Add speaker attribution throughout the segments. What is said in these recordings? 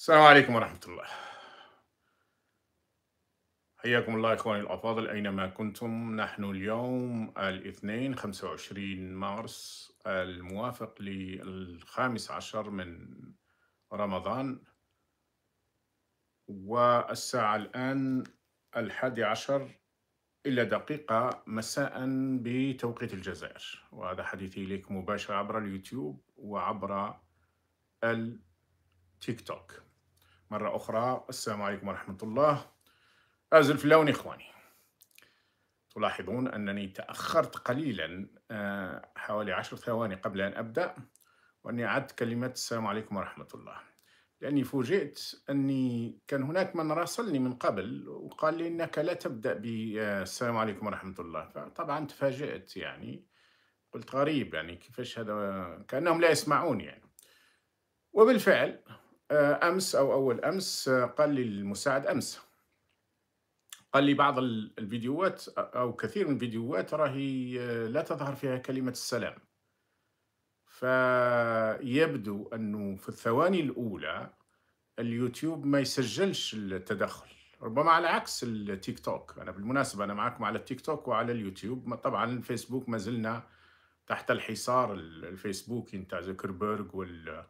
Speaker 1: السلام عليكم ورحمة الله حياكم الله إخواني الأفاضل أينما كنتم نحن اليوم الاثنين 25 مارس الموافق للخامس عشر من رمضان والساعة الآن الحادي عشر إلا دقيقة مساء بتوقيت الجزائر وهذا حديثي لك مباشرة عبر اليوتيوب وعبر التيك توك مرة أخرى السلام عليكم ورحمة الله أزل في اللون إخواني تلاحظون أنني تأخرت قليلا آه، حوالي عشر ثواني قبل أن أبدأ وأني أعدت كلمة السلام عليكم ورحمة الله لأني فوجئت أني كان هناك من راسلني من قبل وقال لي إنك لا تبدأ بالسلام آه، عليكم ورحمة الله فطبعا تفاجأت يعني قلت غريب يعني كيفاش هذا كأنهم لا يسمعون يعني وبالفعل آه، امس او اول امس آه، قال لي المساعد امس قال لي بعض الفيديوهات او كثير من الفيديوهات راهي آه، لا تظهر فيها كلمه السلام فيبدو انه في الثواني الاولى اليوتيوب ما يسجلش التدخل ربما على عكس التيك توك انا بالمناسبه انا معكم على التيك توك وعلى اليوتيوب طبعا الفيسبوك ما زلنا تحت الحصار الفيسبوكي نتاع زكربرج وال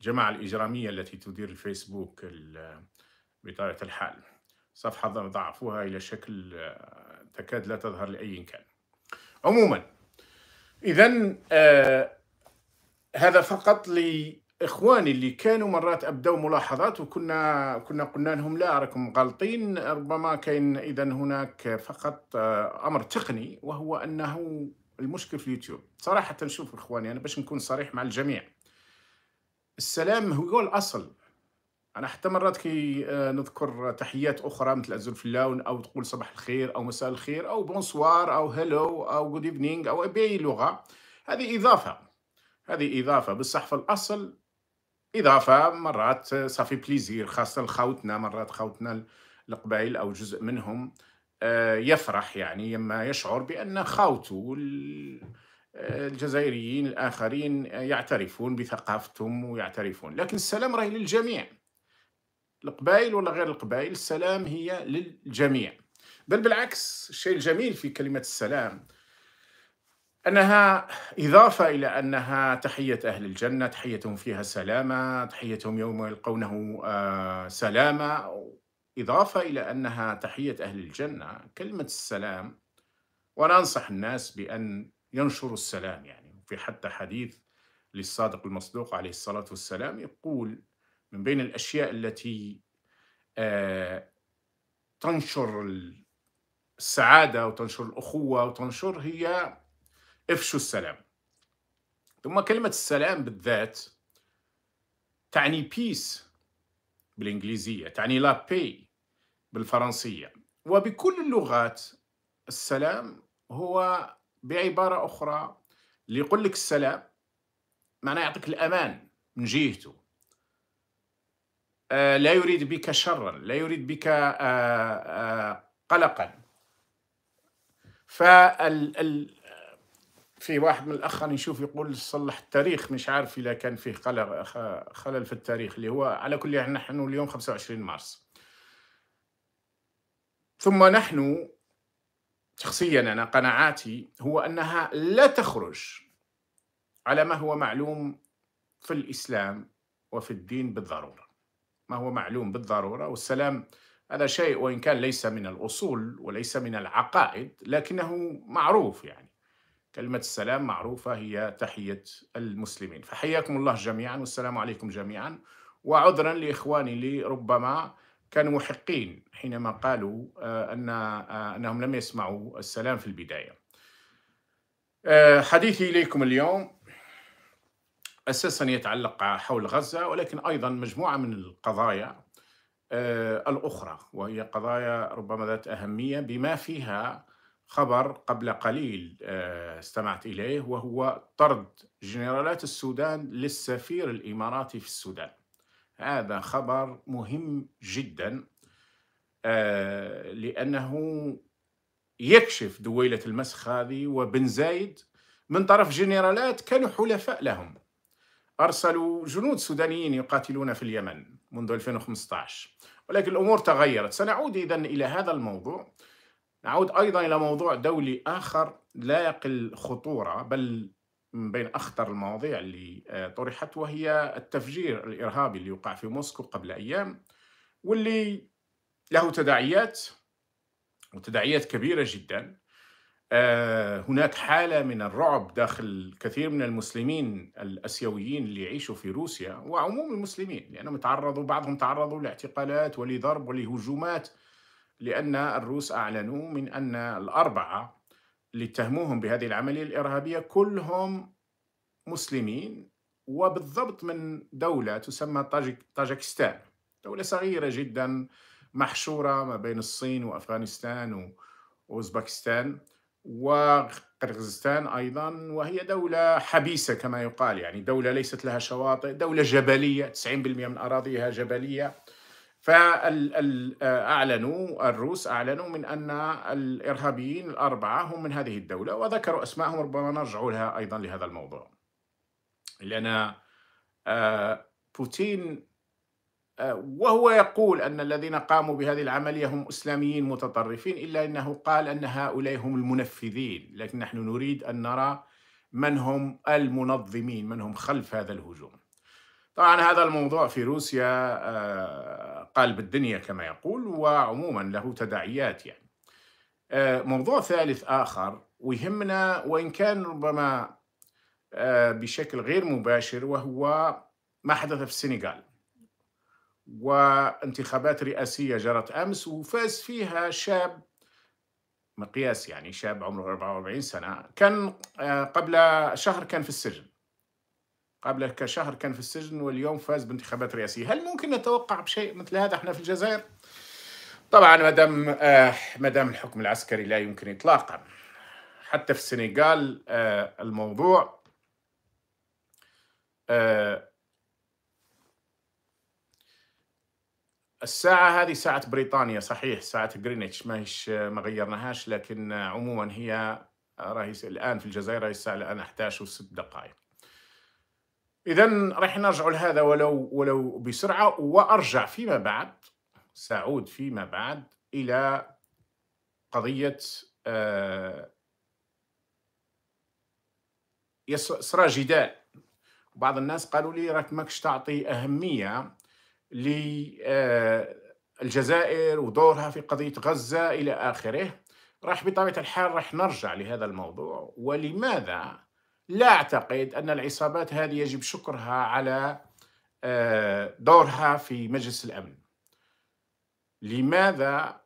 Speaker 1: الجماعة الإجرامية التي تدير الفيسبوك بطبيعة الحال صفحة ضعفوها إلى شكل آه، تكاد لا تظهر لأي كان عموما إذا آه هذا فقط لإخواني اللي كانوا مرات أبدوا ملاحظات وكنا كنا قلنا لهم لا راكم غالطين ربما كان إذا هناك فقط آه أمر تقني وهو أنه المشكل في اليوتيوب صراحة نشوف إخواني أنا باش نكون صريح مع الجميع السلام هو الأصل أنا حتى مرات كي آه، نذكر تحيات أخرى مثل أزول في اللون أو تقول صباح الخير أو مساء الخير أو بونسوار أو هلو أو جود إيفنينغ أو بأي لغة هذه إضافة هذه إضافة بصح في الأصل إضافة مرات صافي آه، بليزير خاصة لخوتنا مرات خوتنا القبائل أو جزء منهم آه، يفرح يعني لما يشعر بأن خاوته الجزائريين الآخرين يعترفون بثقافتهم ويعترفون لكن السلام راهي للجميع القبائل ولا غير القبائل السلام هي للجميع بل بالعكس الشيء الجميل في كلمة السلام أنها إضافة إلى أنها تحية أهل الجنة تحيتهم فيها سلامة تحيتهم يوم يلقونه آه، سلامة إضافة إلى أنها تحية أهل الجنة كلمة السلام وأنا أنصح الناس بأن ينشر السلام يعني في حتى حديث للصادق المصدوق عليه الصلاة والسلام يقول من بين الأشياء التي آه، تنشر السعادة وتنشر الأخوة وتنشر هي افشوا السلام ثم كلمة السلام بالذات تعني بيس بالإنجليزية تعني لا بي بالفرنسية وبكل اللغات السلام هو بعبارة أخرى اللي يقول لك السلام معناه يعطيك الأمان من جهته آه لا يريد بك شرا لا يريد بك آه آه قلقا فال ال في واحد من الاخ نشوف يقول صلح التاريخ مش عارف اذا كان فيه خلل خلل في التاريخ اللي هو على كل نحن اليوم 25 مارس ثم نحن شخصيا أنا قناعاتي هو أنها لا تخرج على ما هو معلوم في الإسلام وفي الدين بالضرورة ما هو معلوم بالضرورة والسلام هذا شيء وإن كان ليس من الأصول وليس من العقائد لكنه معروف يعني كلمة السلام معروفة هي تحية المسلمين فحياكم الله جميعا والسلام عليكم جميعا وعذرا لإخواني لي ربما كانوا محقين حينما قالوا آه، أن آه، أنهم لم يسمعوا السلام في البداية آه، حديثي إليكم اليوم أساسا يتعلق حول غزة ولكن أيضا مجموعة من القضايا الأخرى وهي قضايا ربما ذات أهمية بما فيها خبر قبل قليل استمعت إليه وهو طرد جنرالات السودان للسفير الإماراتي في السودان هذا خبر مهم جدا آه، لأنه يكشف دويلة المسخ هذه وبن زايد من طرف جنرالات كانوا حلفاء لهم أرسلوا جنود سودانيين يقاتلون في اليمن منذ 2015 ولكن الأمور تغيرت سنعود إذا إلى هذا الموضوع نعود أيضا إلى موضوع دولي آخر لا يقل خطورة بل من بين أخطر المواضيع اللي آه، طرحت وهي التفجير الإرهابي اللي وقع في موسكو قبل أيام واللي له تداعيات وتداعيات كبيرة جدا آه، هناك حالة من الرعب داخل كثير من المسلمين الأسيويين اللي يعيشوا في روسيا وعموم المسلمين لأنهم تعرضوا بعضهم تعرضوا لاعتقالات ولضرب ولهجومات لأن الروس أعلنوا من أن الأربعة اللي اتهموهم بهذه العملية الإرهابية كلهم مسلمين وبالضبط من دولة تسمى طاجكستان دولة صغيرة جدا محشورة ما بين الصين وأفغانستان وأوزبكستان وقرغزستان أيضا وهي دولة حبيسة كما يقال يعني دولة ليست لها شواطئ دولة جبلية 90% من أراضيها جبلية فأعلنوا الروس أعلنوا من أن الإرهابيين الأربعة هم من هذه الدولة وذكروا أسمائهم ربما نرجع لها أيضا لهذا الموضوع لأن آه، بوتين آه، وهو يقول أن الذين قاموا بهذه العملية هم إسلاميين متطرفين إلا أنه قال أن هؤلاء هم المنفذين لكن نحن نريد أن نرى من هم المنظمين من هم خلف هذا الهجوم طبعا هذا الموضوع في روسيا آه، قلب الدنيا كما يقول وعموما له تداعيات يعني آه، موضوع ثالث آخر ويهمنا وإن كان ربما آه، بشكل غير مباشر وهو ما حدث في السنغال وانتخابات رئاسية جرت أمس وفاز فيها شاب مقياس يعني شاب عمره 44 سنة كان قبل شهر كان في السجن قبل كشهر كان في السجن واليوم فاز بانتخابات رئاسية هل ممكن نتوقع بشيء مثل هذا احنا في الجزائر؟ طبعا مدام آه مدام الحكم العسكري لا يمكن إطلاقا حتى في السنغال آه الموضوع آه الساعة هذه ساعة بريطانيا صحيح ساعة غرينتش هيش آه، ما غيرناهاش لكن آه، عموما هي راهي الآن في الجزائر هي الساعة الآن 11 و6 دقائق اذا راح نرجع لهذا ولو ولو بسرعه وارجع فيما بعد ساعود فيما بعد الى قضيه صرا آه، جدال بعض الناس قالوا لي راك ماكش تعطي اهميه للجزائر آه، ودورها في قضيه غزه الى اخره راح بطبيعه الحال راح نرجع لهذا الموضوع ولماذا لا أعتقد أن العصابات هذه يجب شكرها على آه، دورها في مجلس الأمن لماذا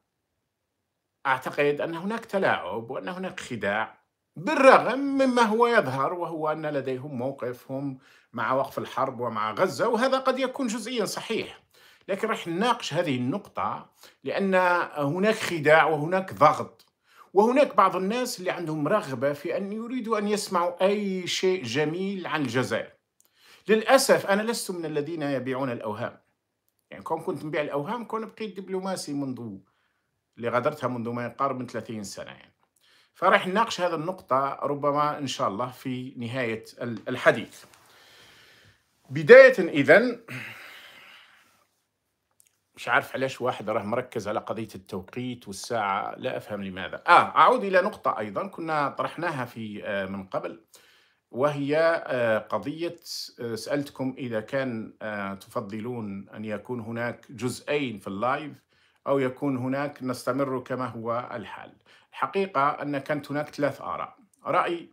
Speaker 1: أعتقد أن هناك تلاعب وأن هناك خداع بالرغم مما هو يظهر وهو أن لديهم موقفهم مع وقف الحرب ومع غزة وهذا قد يكون جزئيا صحيح لكن راح نناقش هذه النقطة لأن هناك خداع وهناك ضغط وهناك بعض الناس اللي عندهم رغبة في أن يريدوا أن يسمعوا أي شيء جميل عن الجزائر للأسف أنا لست من الذين يبيعون الأوهام يعني كون كنت نبيع الأوهام كون بقيت دبلوماسي منذ اللي غادرتها منذ ما يقارب من 30 سنة يعني فراح نناقش هذا النقطة ربما إن شاء الله في نهاية الحديث بداية إذن مش عارف علاش واحد راه مركز على قضية التوقيت والساعة لا أفهم لماذا آه أعود إلى نقطة أيضا كنا طرحناها في آه، من قبل وهي آه، قضية آه، سألتكم إذا كان تفضلون أن يكون هناك جزئين في اللايف أو يكون هناك نستمر كما هو الحال الحقيقة أن كانت هناك ثلاث آراء رأي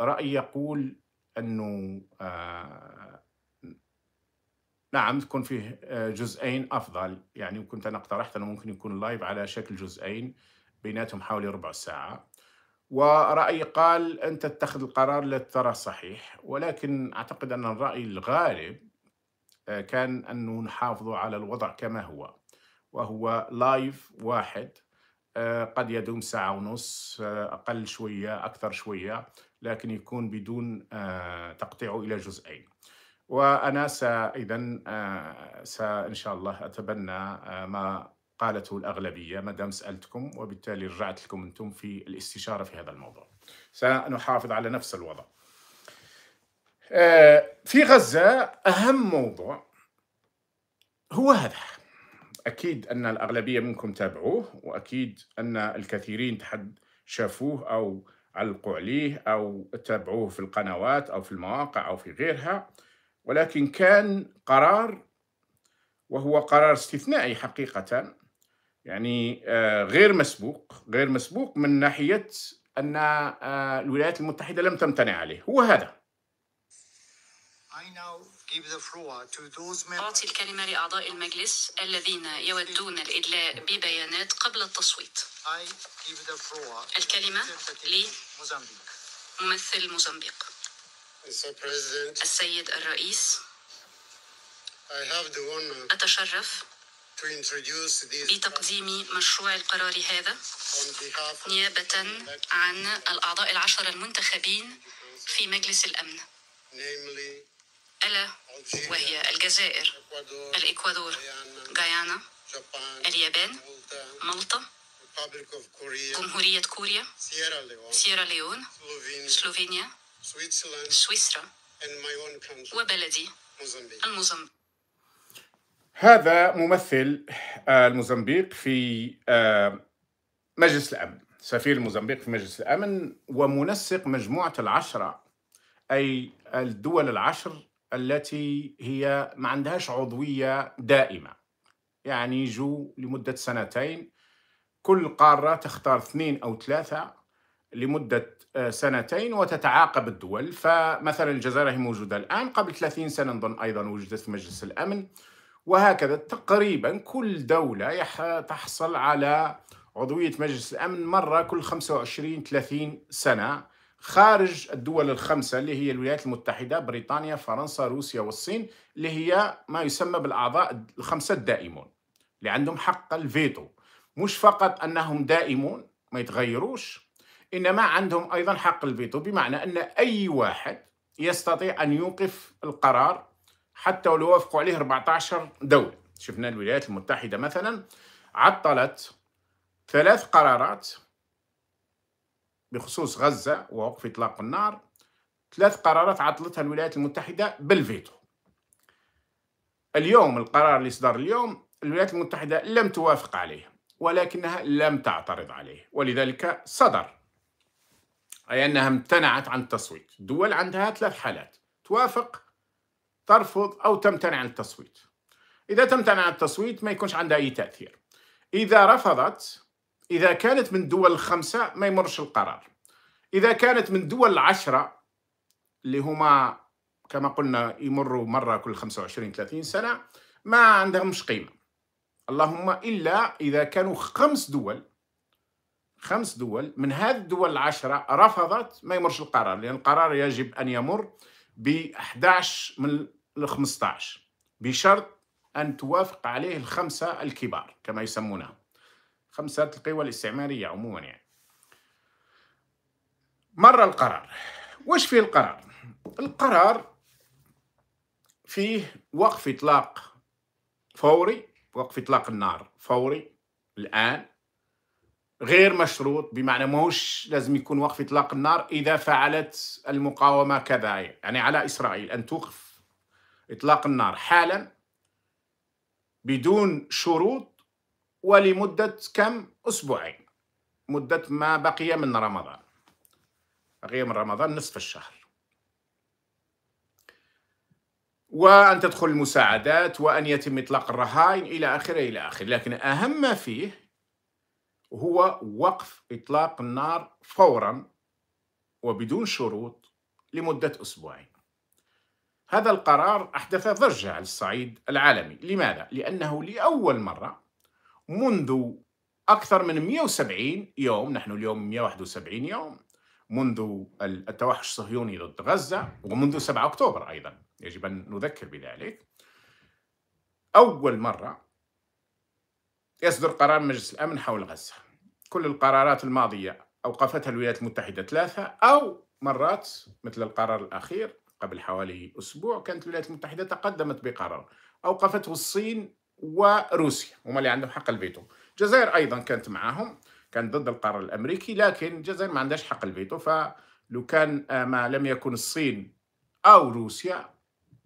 Speaker 1: رأي يقول أنه نعم تكون فيه آه، جزئين افضل يعني كنت انا اقترحت انه ممكن يكون اللايف على شكل جزئين بيناتهم حوالي ربع ساعه ورأي قال أنت تتخذ القرار اللي ترى صحيح ولكن أعتقد أن الرأي الغالب آه، كان أنه نحافظ على الوضع كما هو وهو لايف واحد آه، قد يدوم ساعة ونص أقل شوية أكثر شوية لكن يكون بدون تقطيعه إلى جزئين وانا اذا آه، سا ان شاء الله اتبنى آه، ما قالته الاغلبيه ما دام سالتكم وبالتالي رجعت لكم انتم في الاستشاره في هذا الموضوع. سنحافظ على نفس الوضع. آه، في غزه اهم موضوع هو هذا. اكيد ان الاغلبيه منكم تابعوه واكيد ان الكثيرين تحد شافوه او علقوا عليه او تابعوه في القنوات او في المواقع او في غيرها. ولكن كان قرار وهو قرار استثنائي حقيقة يعني آه، غير مسبوق غير مسبوق من ناحية أن آه، الولايات المتحدة لم تمتنع عليه هو هذا أعطي الكلمة لأعضاء المجلس الذين يودون الإدلاء ببيانات قبل التصويت
Speaker 2: الكلمة لممثل موزمبيق السيد الرئيس أتشرف بتقديم مشروع
Speaker 1: القرار هذا نيابة عن الأعضاء العشر المنتخبين في مجلس الأمن
Speaker 2: ألا وهي الجزائر الإكوادور غايانا اليابان مالطا جمهورية كوريا سيرا ليون سلوفينيا
Speaker 1: سويسرا وبلدي الموزمبيق هذا ممثل آه، الموزمبيق في آه، مجلس الأمن سفير الموزمبيق في مجلس الأمن ومنسق مجموعة العشرة أي الدول العشر التي هي ما عندهاش عضوية دائمة يعني يجوا لمدة سنتين كل قارة تختار اثنين أو ثلاثة لمدة آه، سنتين وتتعاقب الدول فمثلا الجزائر هي موجودة الآن قبل 30 سنة نظن أيضا وجدت في مجلس الأمن وهكذا تقريبا كل دولة تحصل على عضوية مجلس الأمن مرة كل 25-30 سنة خارج الدول الخمسة اللي هي الولايات المتحدة بريطانيا فرنسا روسيا والصين اللي هي ما يسمى بالأعضاء الخمسة الدائمون اللي عندهم حق الفيتو مش فقط أنهم دائمون ما يتغيروش إنما عندهم أيضا حق الفيتو بمعنى أن أي واحد يستطيع أن يوقف القرار حتى ولو وافقوا عليه 14 دولة شفنا الولايات المتحدة مثلا عطلت ثلاث قرارات بخصوص غزة ووقف إطلاق النار ثلاث قرارات عطلتها الولايات المتحدة بالفيتو اليوم القرار اللي صدر اليوم الولايات المتحدة لم توافق عليه ولكنها لم تعترض عليه ولذلك صدر أي أنها امتنعت عن التصويت دول عندها ثلاث حالات توافق ترفض أو تمتنع عن التصويت إذا تمتنع عن التصويت ما يكونش عندها أي تأثير إذا رفضت إذا كانت من دول الخمسة ما يمرش القرار إذا كانت من دول العشرة اللي هما كما قلنا يمروا مرة كل 25 30 سنة ما عندهمش قيمة اللهم إلا إذا كانوا خمس دول خمس دول من هذه الدول العشرة رفضت ما يمرش القرار لأن القرار يجب أن يمر ب 11 من ال 15 بشرط أن توافق عليه الخمسة الكبار كما يسمونها خمسة القوى الاستعمارية عموما يعني مر القرار واش فيه القرار؟ القرار فيه وقف إطلاق فوري وقف إطلاق النار فوري الآن غير مشروط بمعنى ماهوش لازم يكون وقف اطلاق النار اذا فعلت المقاومه كذا يعني على اسرائيل ان توقف اطلاق النار حالا بدون شروط ولمده كم اسبوعين مده ما بقي من رمضان بقي من رمضان نصف الشهر وأن تدخل المساعدات وأن يتم إطلاق الرهائن إلى آخره إلى آخره لكن أهم ما فيه هو وقف إطلاق النار فورا وبدون شروط لمدة أسبوعين هذا القرار أحدث ضجة على الصعيد العالمي لماذا؟ لأنه لأول مرة منذ أكثر من 170 يوم نحن اليوم 171 يوم منذ التوحش الصهيوني ضد غزة ومنذ 7 أكتوبر أيضا يجب أن نذكر بذلك أول مرة يصدر قرار مجلس الأمن حول غزة كل القرارات الماضية أوقفتها الولايات المتحدة ثلاثة أو مرات مثل القرار الأخير قبل حوالي أسبوع كانت الولايات المتحدة تقدمت بقرار أوقفته الصين وروسيا هما اللي عندهم حق الفيتو الجزائر أيضا كانت معاهم كانت ضد القرار الأمريكي لكن الجزائر ما عندهاش حق الفيتو فلو كان آه، ما لم يكن الصين أو روسيا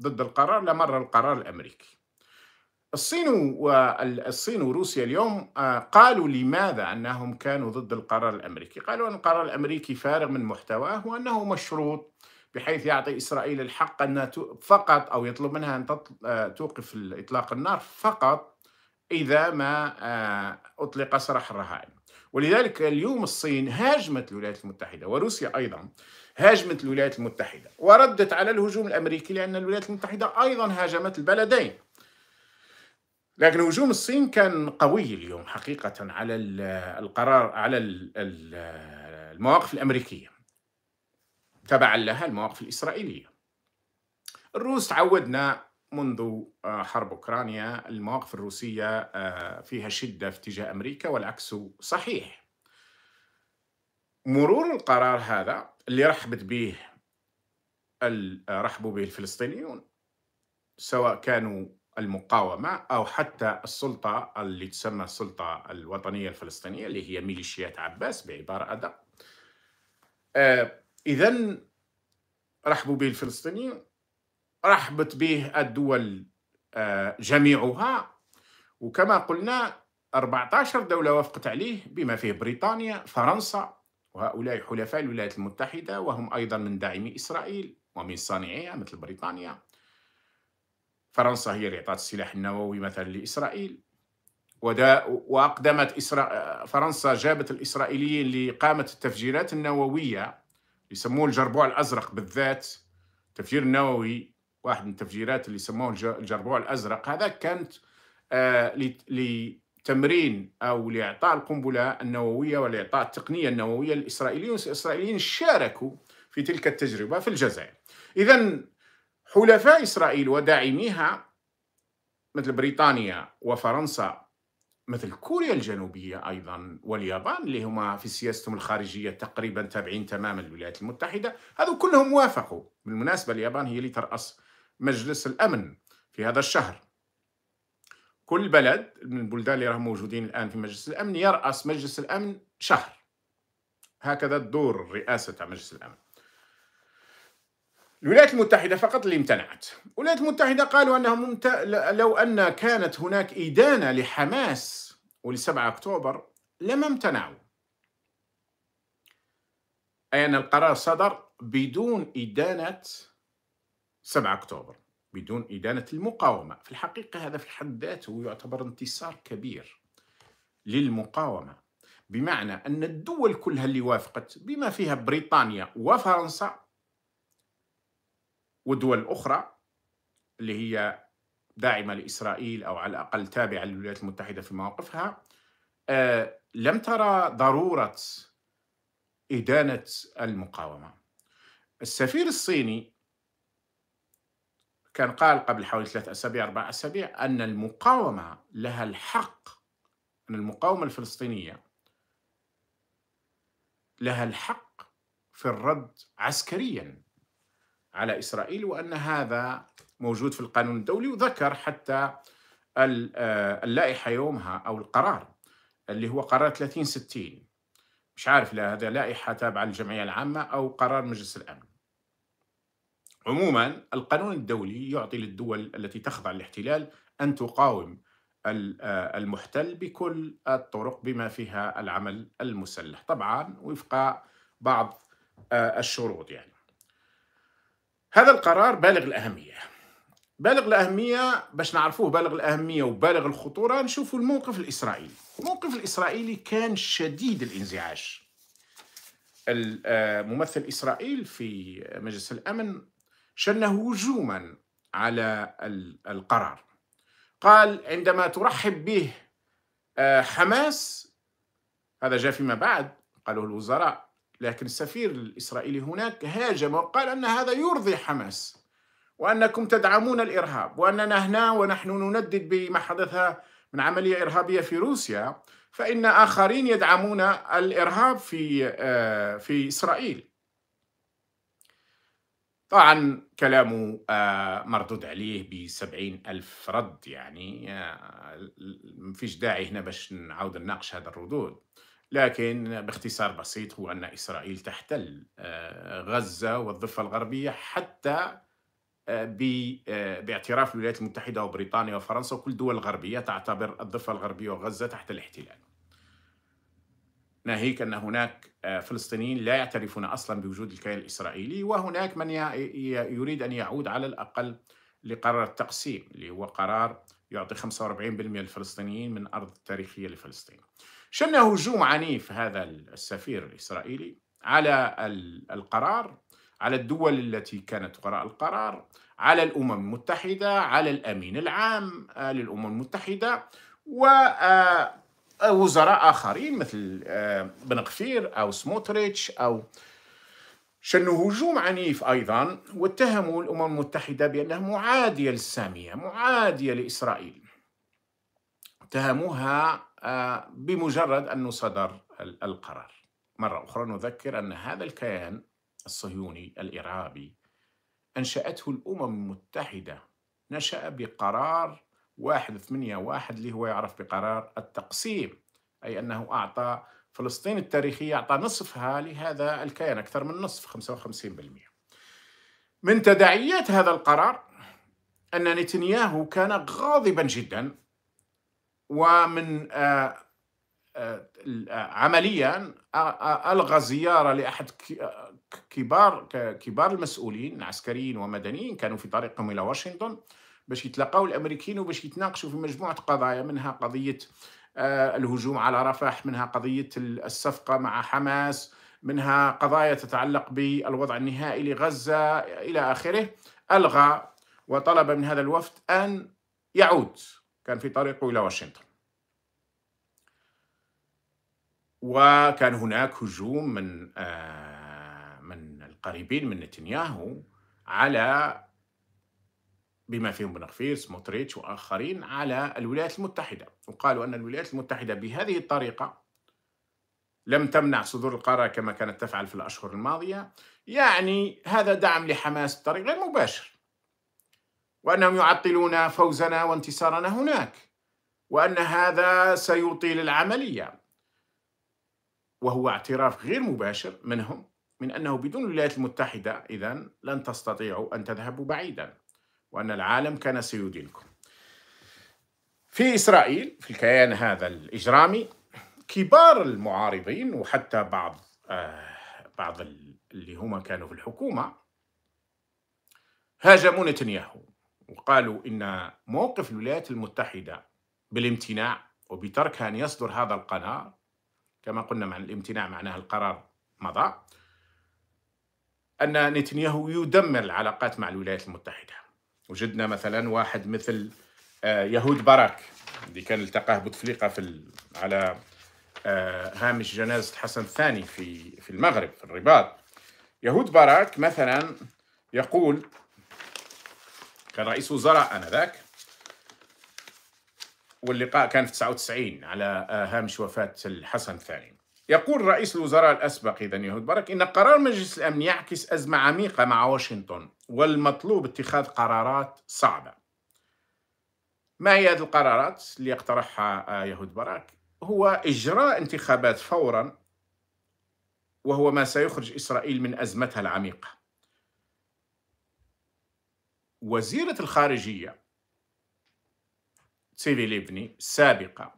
Speaker 1: ضد القرار لمر القرار الأمريكي الصين والصين وروسيا اليوم آه، قالوا لماذا انهم كانوا ضد القرار الامريكي؟ قالوا ان القرار الامريكي فارغ من محتواه وانه مشروط بحيث يعطي اسرائيل الحق ان فقط او يطلب منها ان آه، توقف اطلاق النار فقط اذا ما آه، اطلق سراح الرهائن. ولذلك اليوم الصين هاجمت الولايات المتحده وروسيا ايضا هاجمت الولايات المتحده وردت على الهجوم الامريكي لان الولايات المتحده ايضا هاجمت البلدين. لكن هجوم الصين كان قوي اليوم حقيقة على القرار على المواقف الأمريكية تبعا لها المواقف الإسرائيلية الروس تعودنا منذ آه، حرب أوكرانيا المواقف الروسية آه، فيها شدة في اتجاه أمريكا والعكس صحيح مرور القرار هذا اللي رحبت به رحبوا به الفلسطينيون سواء كانوا المقاومة أو حتى السلطة اللي تسمى السلطة الوطنية الفلسطينية اللي هي ميليشيات عباس بعبارة أدق آه، إذا رحبوا به الفلسطينيين رحبت به الدول آه، جميعها وكما قلنا 14 دولة وافقت عليه بما فيه بريطانيا فرنسا وهؤلاء حلفاء الولايات المتحدة وهم أيضا من داعمي إسرائيل ومن صانعيها مثل بريطانيا فرنسا هي اللي أعطت السلاح النووي مثلا لإسرائيل ودا وأقدمت إسرا... فرنسا جابت الإسرائيليين اللي قامت التفجيرات النووية يسموه الجربوع الأزرق بالذات تفجير نووي واحد من التفجيرات اللي يسموه الجربوع الأزرق هذا كانت آه لتمرين أو لإعطاء القنبلة النووية ولإعطاء التقنية النووية للإسرائيليين الاسرائيليين شاركوا في تلك التجربة في الجزائر إذا حلفاء إسرائيل وداعميها مثل بريطانيا وفرنسا مثل كوريا الجنوبية أيضا واليابان اللي هما في سياستهم الخارجية تقريبا تابعين تماما الولايات المتحدة هذو كلهم وافقوا بالمناسبة اليابان هي اللي ترأس مجلس الأمن في هذا الشهر كل بلد من البلدان اللي راهم موجودين الآن في مجلس الأمن يرأس مجلس الأمن شهر هكذا الدور الرئاسة تاع مجلس الأمن الولايات المتحدة فقط اللي امتنعت الولايات المتحدة قالوا أنهم ممت... لو أن كانت هناك إدانة لحماس ول7 أكتوبر لما امتنعوا أي أن القرار صدر بدون إدانة 7 أكتوبر بدون إدانة المقاومة في الحقيقة هذا في حد ذاته يعتبر انتصار كبير للمقاومة بمعنى أن الدول كلها اللي وافقت بما فيها بريطانيا وفرنسا ودول أخرى اللي هي داعمة لإسرائيل أو على الأقل تابعة للولايات المتحدة في مواقفها آه، لم ترى ضرورة إدانة المقاومة السفير الصيني كان قال قبل حوالي ثلاث أسابيع أربع أسابيع أن المقاومة لها الحق أن المقاومة الفلسطينية لها الحق في الرد عسكريا على إسرائيل وأن هذا موجود في القانون الدولي وذكر حتى آه، اللائحة يومها أو القرار اللي هو قرار 3060 مش عارف لا هذا لائحة تابعة للجمعية العامة أو قرار مجلس الأمن عموما القانون الدولي يعطي للدول التي تخضع للاحتلال أن تقاوم آه، المحتل بكل الطرق بما فيها العمل المسلح طبعا وفق بعض آه، الشروط يعني هذا القرار بالغ الأهمية بالغ الأهمية باش نعرفوه بالغ الأهمية وبالغ الخطورة نشوفوا الموقف الإسرائيلي الموقف الإسرائيلي كان شديد الانزعاج آه، ممثل إسرائيل في مجلس الأمن شنه هجوما على القرار قال عندما ترحب به آه، حماس هذا جاء فيما بعد قالوه الوزراء لكن السفير الإسرائيلي هناك هاجم وقال أن هذا يرضي حماس وأنكم تدعمون الإرهاب وأننا هنا ونحن نندد بما حدث من عملية إرهابية في روسيا فإن آخرين يدعمون الإرهاب في آه، في إسرائيل طبعا كلامه آه، مردود عليه ب ألف رد يعني آه، ما فيش داعي هنا باش نعاود نناقش هذا الردود لكن باختصار بسيط هو أن إسرائيل تحتل آه، غزة والضفة الغربية حتى آه، آه، باعتراف الولايات المتحدة وبريطانيا وفرنسا وكل دول الغربية تعتبر الضفة الغربية وغزة تحت الاحتلال ناهيك أن هناك فلسطينيين لا يعترفون أصلا بوجود الكيان الإسرائيلي وهناك من يريد أن يعود على الأقل لقرار التقسيم اللي هو قرار يعطي 45% للفلسطينيين من أرض تاريخية لفلسطين شن هجوم عنيف هذا السفير الإسرائيلي على القرار على الدول التي كانت وراء القرار على الأمم المتحدة على الأمين العام آه، للأمم المتحدة و آه، وزراء آخرين مثل آه، بن غفير أو سموتريتش أو شنوا هجوم عنيف أيضا واتهموا الأمم المتحدة بأنها معادية للسامية معادية لإسرائيل اتهموها آه، بمجرد أنه صدر القرار مرة أخرى نذكر أن هذا الكيان الصهيوني الإرهابي أنشأته الأمم المتحدة نشأ بقرار 181 اللي هو يعرف بقرار التقسيم أي أنه أعطى فلسطين التاريخية أعطى نصفها لهذا الكيان أكثر من نصف 55% من تداعيات هذا القرار أن نتنياهو كان غاضبا جدا ومن آه، آه، آه، عمليا الغى زياره لاحد كبار كبار المسؤولين عسكريين ومدنيين كانوا في طريقهم الى واشنطن باش يتلاقاو الامريكيين وباش يتناقشوا في مجموعه قضايا منها قضيه الهجوم على رفح منها قضيه الصفقه مع حماس منها قضايا تتعلق بالوضع النهائي لغزه الى اخره الغى وطلب من هذا الوفد ان يعود كان في طريقه إلى واشنطن وكان هناك هجوم من آه، من القريبين من نتنياهو على بما فيهم بن غفير سموتريتش وآخرين على الولايات المتحدة وقالوا أن الولايات المتحدة بهذه الطريقة لم تمنع صدور القرار كما كانت تفعل في الأشهر الماضية يعني هذا دعم لحماس بطريق غير مباشر وأنهم يعطلون فوزنا وانتصارنا هناك وأن هذا سيطيل العملية وهو اعتراف غير مباشر منهم من أنه بدون الولايات المتحدة إذا لن تستطيعوا أن تذهبوا بعيدا وأن العالم كان سيدينكم في إسرائيل في الكيان هذا الإجرامي كبار المعارضين وحتى بعض آه بعض اللي هما كانوا في الحكومة هاجموا نتنياهو وقالوا إن موقف الولايات المتحدة بالامتناع وبتركها أن يصدر هذا القرار كما قلنا مع الامتناع معناه القرار مضى أن نتنياهو يدمر العلاقات مع الولايات المتحدة وجدنا مثلا واحد مثل آه، يهود باراك اللي كان التقاه بوتفليقة في على آه، هامش جنازة حسن الثاني في في المغرب في الرباط يهود باراك مثلا يقول كان رئيس وزراء انذاك واللقاء كان في 99 على آه، هامش وفاه الحسن الثاني. يقول رئيس الوزراء الاسبق اذا يهود برك ان قرار مجلس الامن يعكس ازمه عميقه مع واشنطن والمطلوب اتخاذ قرارات صعبه. ما هي هذه القرارات اللي يقترحها آه، يهود بارك هو اجراء انتخابات فورا وهو ما سيخرج اسرائيل من ازمتها العميقه. وزيرة الخارجية سيفي ليبني السابقة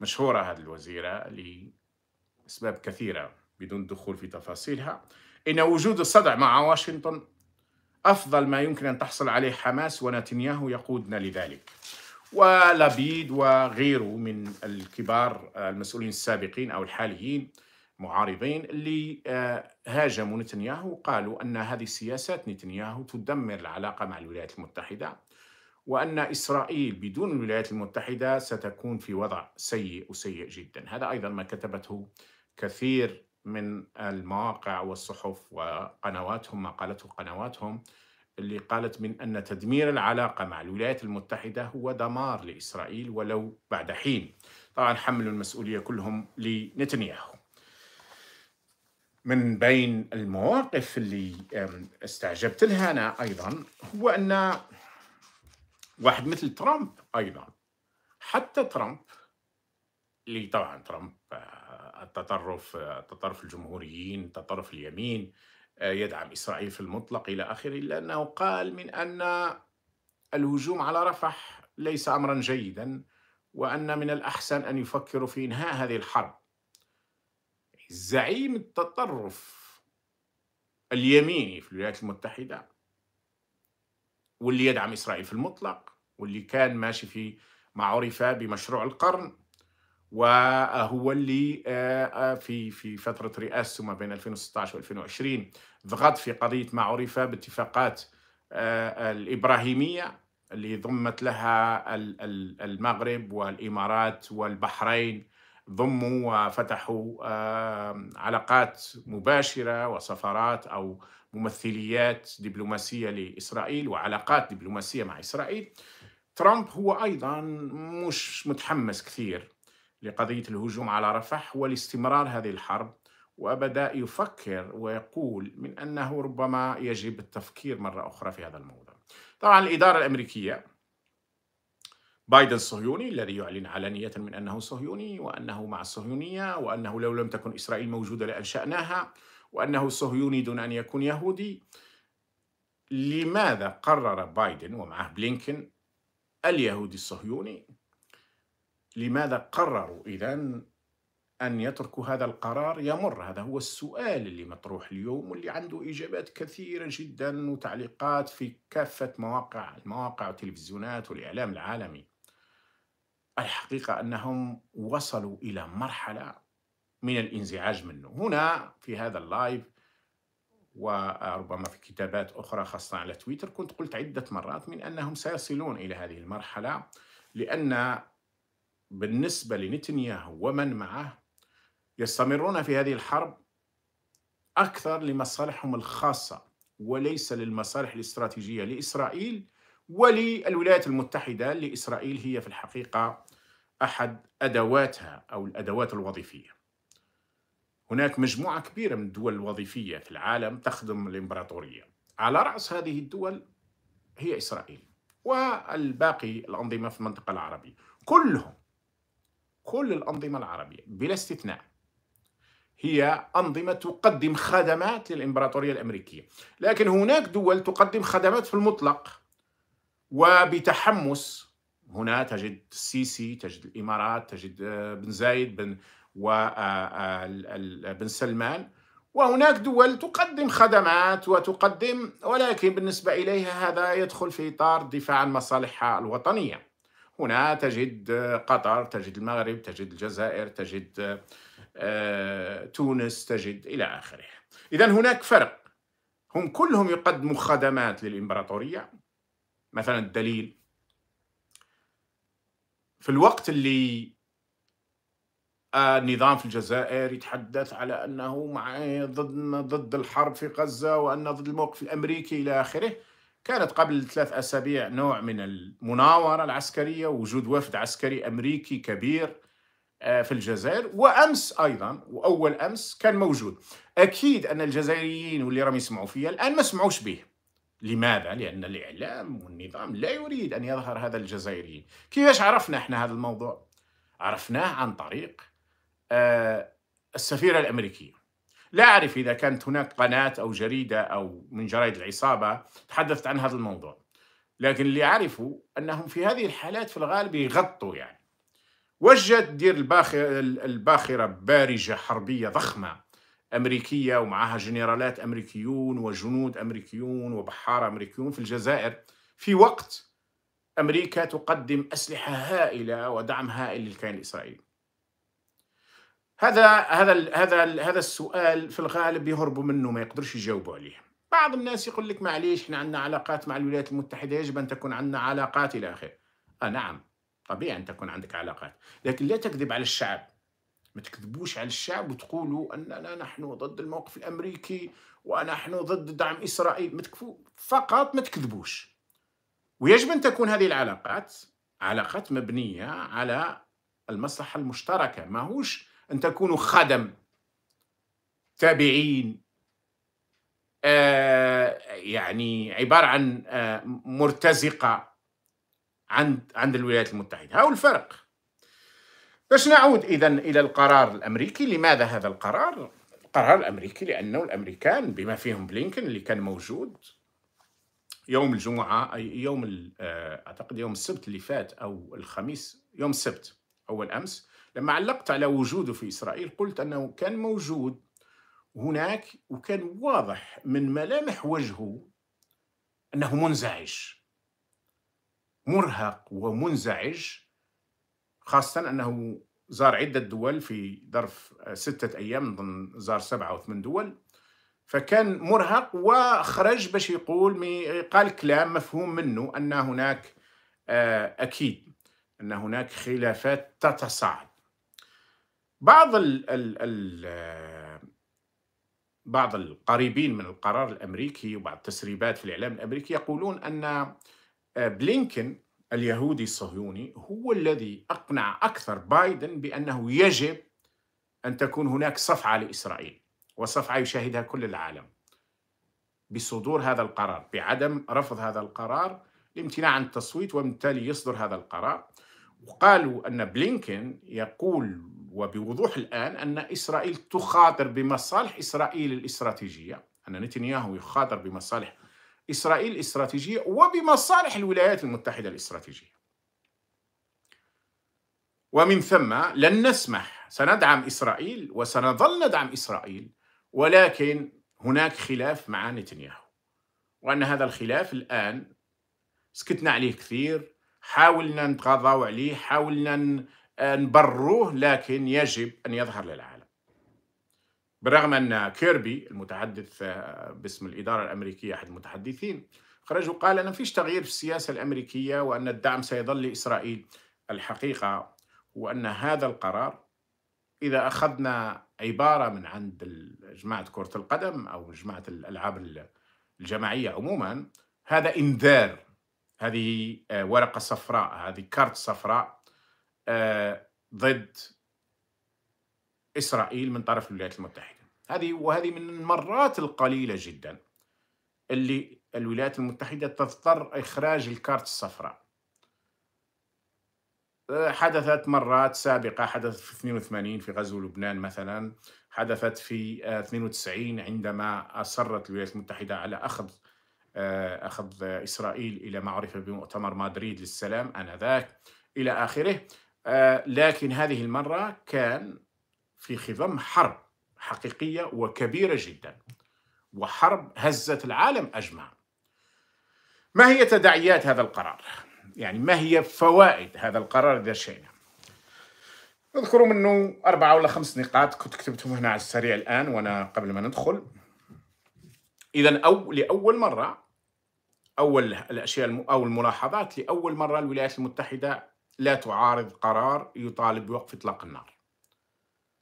Speaker 1: مشهورة هذه الوزيرة لأسباب كثيرة بدون الدخول في تفاصيلها إن وجود الصدع مع واشنطن أفضل ما يمكن أن تحصل عليه حماس ونتنياهو يقودنا لذلك ولبيد وغيره من الكبار المسؤولين السابقين أو الحاليين معارضين اللي آه، هاجموا نتنياهو وقالوا ان هذه سياسات نتنياهو تدمر العلاقه مع الولايات المتحده وان اسرائيل بدون الولايات المتحده ستكون في وضع سيء وسيء جدا، هذا ايضا ما كتبته كثير من المواقع والصحف وقنواتهم ما قالته قنواتهم اللي قالت من ان تدمير العلاقه مع الولايات المتحده هو دمار لاسرائيل ولو بعد حين. طبعا حملوا المسؤوليه كلهم لنتنياهو. من بين المواقف اللي استعجبت لها أنا أيضا هو أن واحد مثل ترامب أيضا حتى ترامب اللي طبعا ترامب آه، التطرف آه، تطرف الجمهوريين تطرف اليمين آه، يدعم إسرائيل في المطلق إلى آخره إلا أنه قال من أن الهجوم على رفح ليس أمرا جيدا وأن من الأحسن أن يفكروا في إنهاء هذه الحرب زعيم التطرف اليميني في الولايات المتحدة واللي يدعم إسرائيل في المطلق واللي كان ماشي في ما عرف بمشروع القرن وهو اللي آه، آه، في في فترة رئاسته ما بين 2016 و 2020 ضغط في قضية ما عرف باتفاقات آه، الإبراهيمية اللي ضمت لها المغرب والإمارات والبحرين ضموا وفتحوا علاقات مباشرة وسفارات أو ممثليات دبلوماسية لإسرائيل وعلاقات دبلوماسية مع إسرائيل ترامب هو أيضا مش متحمس كثير لقضية الهجوم على رفح والاستمرار هذه الحرب وبدأ يفكر ويقول من أنه ربما يجب التفكير مرة أخرى في هذا الموضوع طبعا الإدارة الأمريكية بايدن الصهيوني الذي يعلن علانية من أنه صهيوني وأنه مع الصهيونية وأنه لو لم تكن إسرائيل موجودة لأنشأناها وأنه صهيوني دون أن يكون يهودي لماذا قرر بايدن ومعه بلينكن اليهودي الصهيوني لماذا قرروا إذا أن يتركوا هذا القرار يمر هذا هو السؤال اللي مطروح اليوم واللي عنده إجابات كثيرة جدا وتعليقات في كافة مواقع المواقع والتلفزيونات والإعلام العالمي الحقيقة أنهم وصلوا إلى مرحلة من الانزعاج منه هنا في هذا اللايف وربما في كتابات أخرى خاصة على تويتر كنت قلت عدة مرات من أنهم سيصلون إلى هذه المرحلة لأن بالنسبة لنتنياهو ومن معه يستمرون في هذه الحرب أكثر لمصالحهم الخاصة وليس للمصالح الاستراتيجية لإسرائيل وللولايات المتحدة لإسرائيل هي في الحقيقة أحد أدواتها أو الأدوات الوظيفية هناك مجموعة كبيرة من الدول الوظيفية في العالم تخدم الإمبراطورية على رأس هذه الدول هي إسرائيل والباقي الأنظمة في المنطقة العربية كلهم كل الأنظمة العربية بلا استثناء هي أنظمة تقدم خدمات للإمبراطورية الأمريكية لكن هناك دول تقدم خدمات في المطلق وبتحمس هنا تجد السيسي تجد الامارات تجد آه، بن زايد بن و آه، آه، بن سلمان وهناك دول تقدم خدمات وتقدم ولكن بالنسبه اليها هذا يدخل في اطار الدفاع عن مصالحها الوطنيه. هنا تجد قطر، تجد المغرب، تجد الجزائر، تجد تونس، تجد الى اخره. اذا هناك فرق هم كلهم يقدموا خدمات للامبراطوريه مثلا الدليل في الوقت اللي النظام في الجزائر يتحدث على انه مع ضد ضد الحرب في غزه وانه ضد الموقف الامريكي الى اخره كانت قبل ثلاث اسابيع نوع من المناوره العسكريه وجود وفد عسكري امريكي كبير آه، في الجزائر وامس ايضا واول امس كان موجود اكيد ان الجزائريين واللي راهم يسمعوا فيا الان ما سمعوش به لماذا؟ لأن الإعلام والنظام لا يريد أن يظهر هذا الجزائريين كيفاش عرفنا إحنا هذا الموضوع؟ عرفناه عن طريق آه، السفيرة الأمريكية لا أعرف إذا كانت هناك قناة أو جريدة أو من جرائد العصابة تحدثت عن هذا الموضوع لكن اللي أعرفه أنهم في هذه الحالات في الغالب يغطوا يعني وجد دير الباخرة بارجة حربية ضخمة أمريكية ومعها جنرالات أمريكيون وجنود أمريكيون وبحارة أمريكيون في الجزائر في وقت أمريكا تقدم أسلحة هائلة ودعم هائل للكيان الإسرائيلي هذا هذا هذا هذا السؤال في الغالب يهربوا منه ما يقدرش يجاوبوا عليه بعض الناس يقول لك معليش احنا عندنا علاقات مع الولايات المتحده يجب ان تكون عندنا علاقات الى اخره اه نعم طبيعي ان تكون عندك علاقات لكن لا تكذب على الشعب ما تكذبوش على الشعب وتقولوا أننا نحن ضد الموقف الأمريكي ونحن ضد دعم إسرائيل ما تكفو فقط ما تكذبوش ويجب أن تكون هذه العلاقات علاقات مبنية على المصلحة المشتركة ماهوش أن تكونوا خدم تابعين آه يعني عبارة عن آه مرتزقة عند عند الولايات المتحدة هاو الفرق باش نعود إذا إلى القرار الأمريكي لماذا هذا القرار؟ القرار الأمريكي لأنه الأمريكان بما فيهم بلينكن اللي كان موجود يوم الجمعة أي يوم آه، أعتقد يوم السبت اللي فات أو الخميس يوم السبت أول أمس لما علقت على وجوده في إسرائيل قلت أنه كان موجود هناك وكان واضح من ملامح وجهه أنه منزعج مرهق ومنزعج خاصة أنه زار عدة دول في ظرف آه، ستة أيام نظن ضمن زار سبعة أو ثمان دول فكان مرهق وخرج باش يقول قال كلام مفهوم منه أن هناك آه، أكيد أن هناك خلافات تتصاعد بعض الـ ال ال آه، بعض القريبين من القرار الأمريكي وبعض التسريبات في الإعلام الأمريكي يقولون أن بلينكن اليهودي الصهيوني هو الذي اقنع اكثر بايدن بانه يجب ان تكون هناك صفعه لاسرائيل وصفعه يشاهدها كل العالم بصدور هذا القرار بعدم رفض هذا القرار الامتناع عن التصويت وبالتالي يصدر هذا القرار وقالوا ان بلينكن يقول وبوضوح الان ان اسرائيل تخاطر بمصالح اسرائيل الاستراتيجيه ان نتنياهو يخاطر بمصالح إسرائيل الاستراتيجية وبمصالح الولايات المتحدة الاستراتيجية ومن ثم لن نسمح سندعم إسرائيل وسنظل ندعم إسرائيل ولكن هناك خلاف مع نتنياهو وأن هذا الخلاف الآن سكتنا عليه كثير حاولنا نتغاضاو عليه حاولنا آه، نبروه لكن يجب أن يظهر للعالم بالرغم أن كيربي المتحدث آه، باسم الإدارة الأمريكية أحد المتحدثين خرج وقال أن فيش تغيير في السياسة الأمريكية وأن الدعم سيظل لإسرائيل الحقيقة وان هذا القرار إذا أخذنا عبارة من عند جماعة كرة القدم أو جماعة الألعاب الجماعية عموما هذا إنذار هذه آه، ورقة صفراء هذه كارت صفراء آه، ضد إسرائيل من طرف الولايات المتحدة هذه وهذه من المرات القليلة جدا اللي الولايات المتحدة تضطر إخراج الكارت الصفراء حدثت مرات سابقة حدثت في 82 في غزو لبنان مثلا حدثت في 92 عندما أصرت الولايات المتحدة على أخذ آه، أخذ إسرائيل إلى ما عرف بمؤتمر مدريد للسلام آنذاك إلى آخره آه، لكن هذه المرة كان في خضم حرب حقيقية وكبيرة جدا وحرب هزت العالم أجمع ما هي تداعيات هذا القرار؟ يعني ما هي فوائد هذا القرار إذا شئنا؟ نذكر منه أربعة ولا خمس نقاط كنت كتبتهم هنا على السريع الآن وأنا قبل ما ندخل إذا أو لأول مرة أول الأشياء أو الملاحظات لأول مرة الولايات المتحدة لا تعارض قرار يطالب بوقف إطلاق النار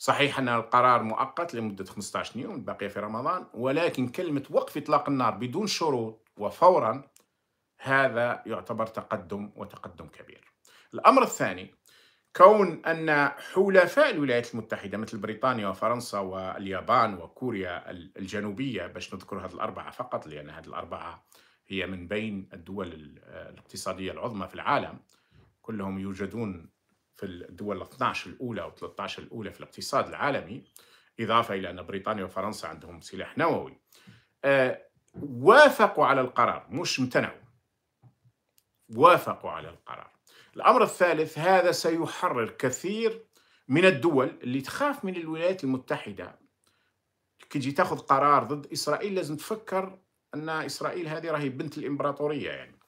Speaker 1: صحيح أن القرار مؤقت لمدة 15 يوم باقيه في رمضان ولكن كلمة وقف إطلاق النار بدون شروط وفورا هذا يعتبر تقدم وتقدم كبير الأمر الثاني كون أن حلفاء الولايات المتحدة مثل بريطانيا وفرنسا واليابان وكوريا الجنوبية باش نذكر هذه الأربعة فقط لأن هذه الأربعة هي من بين الدول الاقتصادية العظمى في العالم كلهم يوجدون في الدول ال 12 الاولى او 13 الاولى في الاقتصاد العالمي اضافه الى ان بريطانيا وفرنسا عندهم سلاح نووي آه، وافقوا على القرار مش امتنعوا وافقوا على القرار الامر الثالث هذا سيحرر كثير من الدول اللي تخاف من الولايات المتحده كي تجي تاخذ قرار ضد اسرائيل لازم تفكر ان اسرائيل هذه راهي بنت الامبراطوريه يعني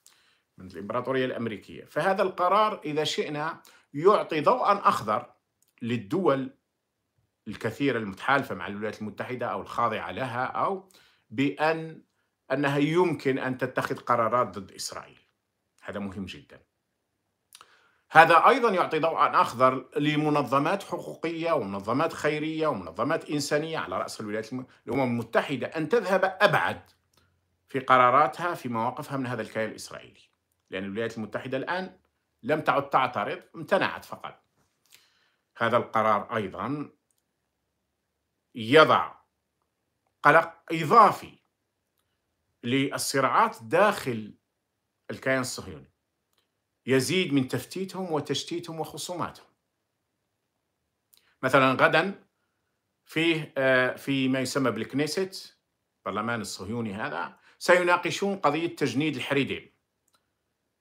Speaker 1: بنت الامبراطوريه الامريكيه فهذا القرار اذا شئنا يعطي ضوءا اخضر للدول الكثيره المتحالفه مع الولايات المتحده او الخاضعه لها او بان انها يمكن ان تتخذ قرارات ضد اسرائيل. هذا مهم جدا. هذا ايضا يعطي ضوءا اخضر لمنظمات حقوقيه ومنظمات خيريه ومنظمات انسانيه على راس الولايات الامم المتحده ان تذهب ابعد في قراراتها في مواقفها من هذا الكيان الاسرائيلي. لان الولايات المتحده الان لم تعد تعترض امتنعت فقط هذا القرار أيضا يضع قلق إضافي للصراعات داخل الكيان الصهيوني يزيد من تفتيتهم وتشتيتهم وخصوماتهم مثلا غدا فيه آه، في ما يسمى بالكنيست البرلمان الصهيوني هذا سيناقشون قضية تجنيد الحريدين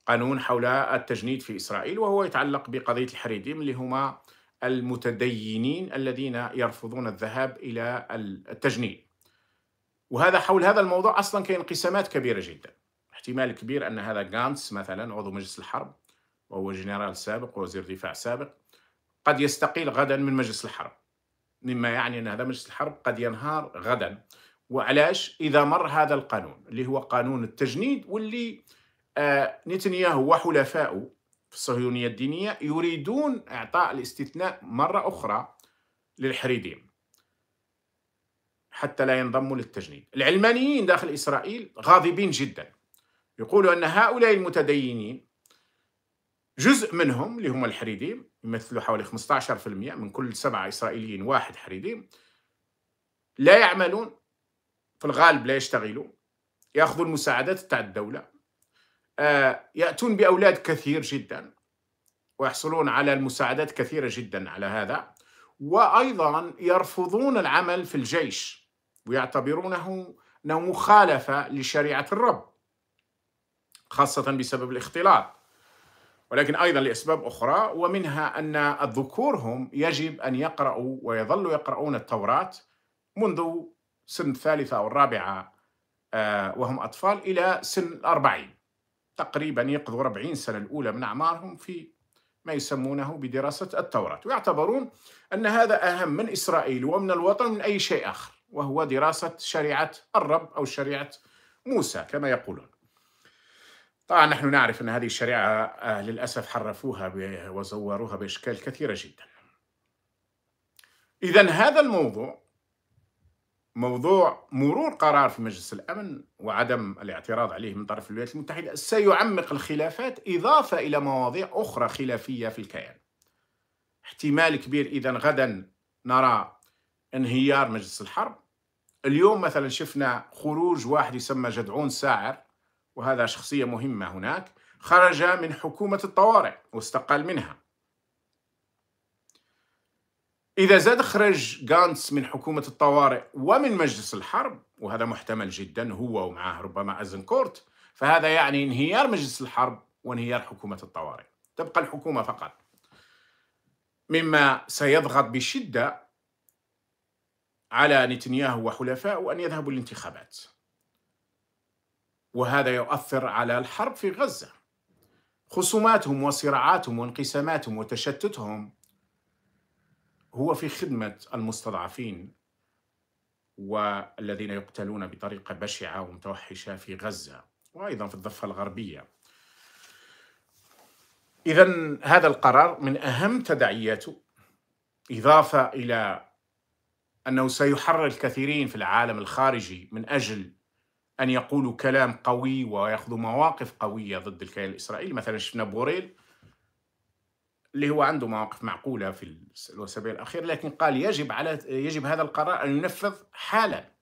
Speaker 1: قانون حول التجنيد في إسرائيل وهو يتعلق بقضية الحريديم اللي هما المتدينين الذين يرفضون الذهاب إلى التجنيد وهذا حول هذا الموضوع أصلا كان انقسامات كبيرة جدا احتمال كبير أن هذا غانتس مثلا عضو مجلس الحرب وهو جنرال سابق ووزير دفاع سابق قد يستقيل غدا من مجلس الحرب مما يعني أن هذا مجلس الحرب قد ينهار غدا وعلاش إذا مر هذا القانون اللي هو قانون التجنيد واللي آه، نتنياهو وحلفائه في الصهيونية الدينية يريدون إعطاء الاستثناء مرة أخرى للحريديم حتى لا ينضموا للتجنيد العلمانيين داخل إسرائيل غاضبين جدا يقولوا أن هؤلاء المتدينين جزء منهم اللي هم الحريديم يمثلوا حوالي 15% من كل سبعة إسرائيليين واحد حريديم لا يعملون في الغالب لا يشتغلون ياخذوا المساعدات تاع الدولة آه، يأتون بأولاد كثير جدا ويحصلون على المساعدات كثيرة جدا على هذا وأيضا يرفضون العمل في الجيش ويعتبرونه أنه مخالفة لشريعة الرب خاصة بسبب الاختلاط ولكن أيضا لأسباب أخرى ومنها أن الذكور هم يجب أن يقرأوا ويظلوا يقرؤون التوراة منذ سن الثالثة أو الرابعة آه، وهم أطفال إلى سن الأربعين تقريبا يقضوا 40 سنة الأولى من أعمارهم في ما يسمونه بدراسة التوراة ويعتبرون أن هذا أهم من إسرائيل ومن الوطن من أي شيء آخر وهو دراسة شريعة الرب أو شريعة موسى كما يقولون طبعا نحن نعرف أن هذه الشريعة آه، للأسف حرفوها وزوروها بأشكال كثيرة جدا إذا هذا الموضوع موضوع مرور قرار في مجلس الامن وعدم الاعتراض عليه من طرف الولايات المتحده سيعمق الخلافات اضافه الى مواضيع اخرى خلافيه في الكيان. احتمال كبير اذا غدا نرى انهيار مجلس الحرب. اليوم مثلا شفنا خروج واحد يسمى جدعون ساعر وهذا شخصيه مهمه هناك خرج من حكومه الطوارئ واستقال منها. إذا زاد خرج غانتس من حكومة الطوارئ ومن مجلس الحرب وهذا محتمل جدا هو ومعه ربما أزنكورت فهذا يعني انهيار مجلس الحرب وانهيار حكومة الطوارئ تبقى الحكومة فقط مما سيضغط بشدة على نتنياهو وحلفائه أن يذهبوا للانتخابات وهذا يؤثر على الحرب في غزة خصوماتهم وصراعاتهم وانقساماتهم وتشتتهم هو في خدمة المستضعفين والذين يقتلون بطريقة بشعة ومتوحشة في غزة وأيضا في الضفة الغربية إذا هذا القرار من أهم تداعياته إضافة إلى أنه سيحرر الكثيرين في العالم الخارجي من أجل أن يقولوا كلام قوي ويأخذوا مواقف قوية ضد الكيان الإسرائيلي مثلا شفنا بوريل اللي هو عنده مواقف معقوله في الاسابيع الاخير لكن قال يجب على يجب هذا القرار ان ينفذ حالا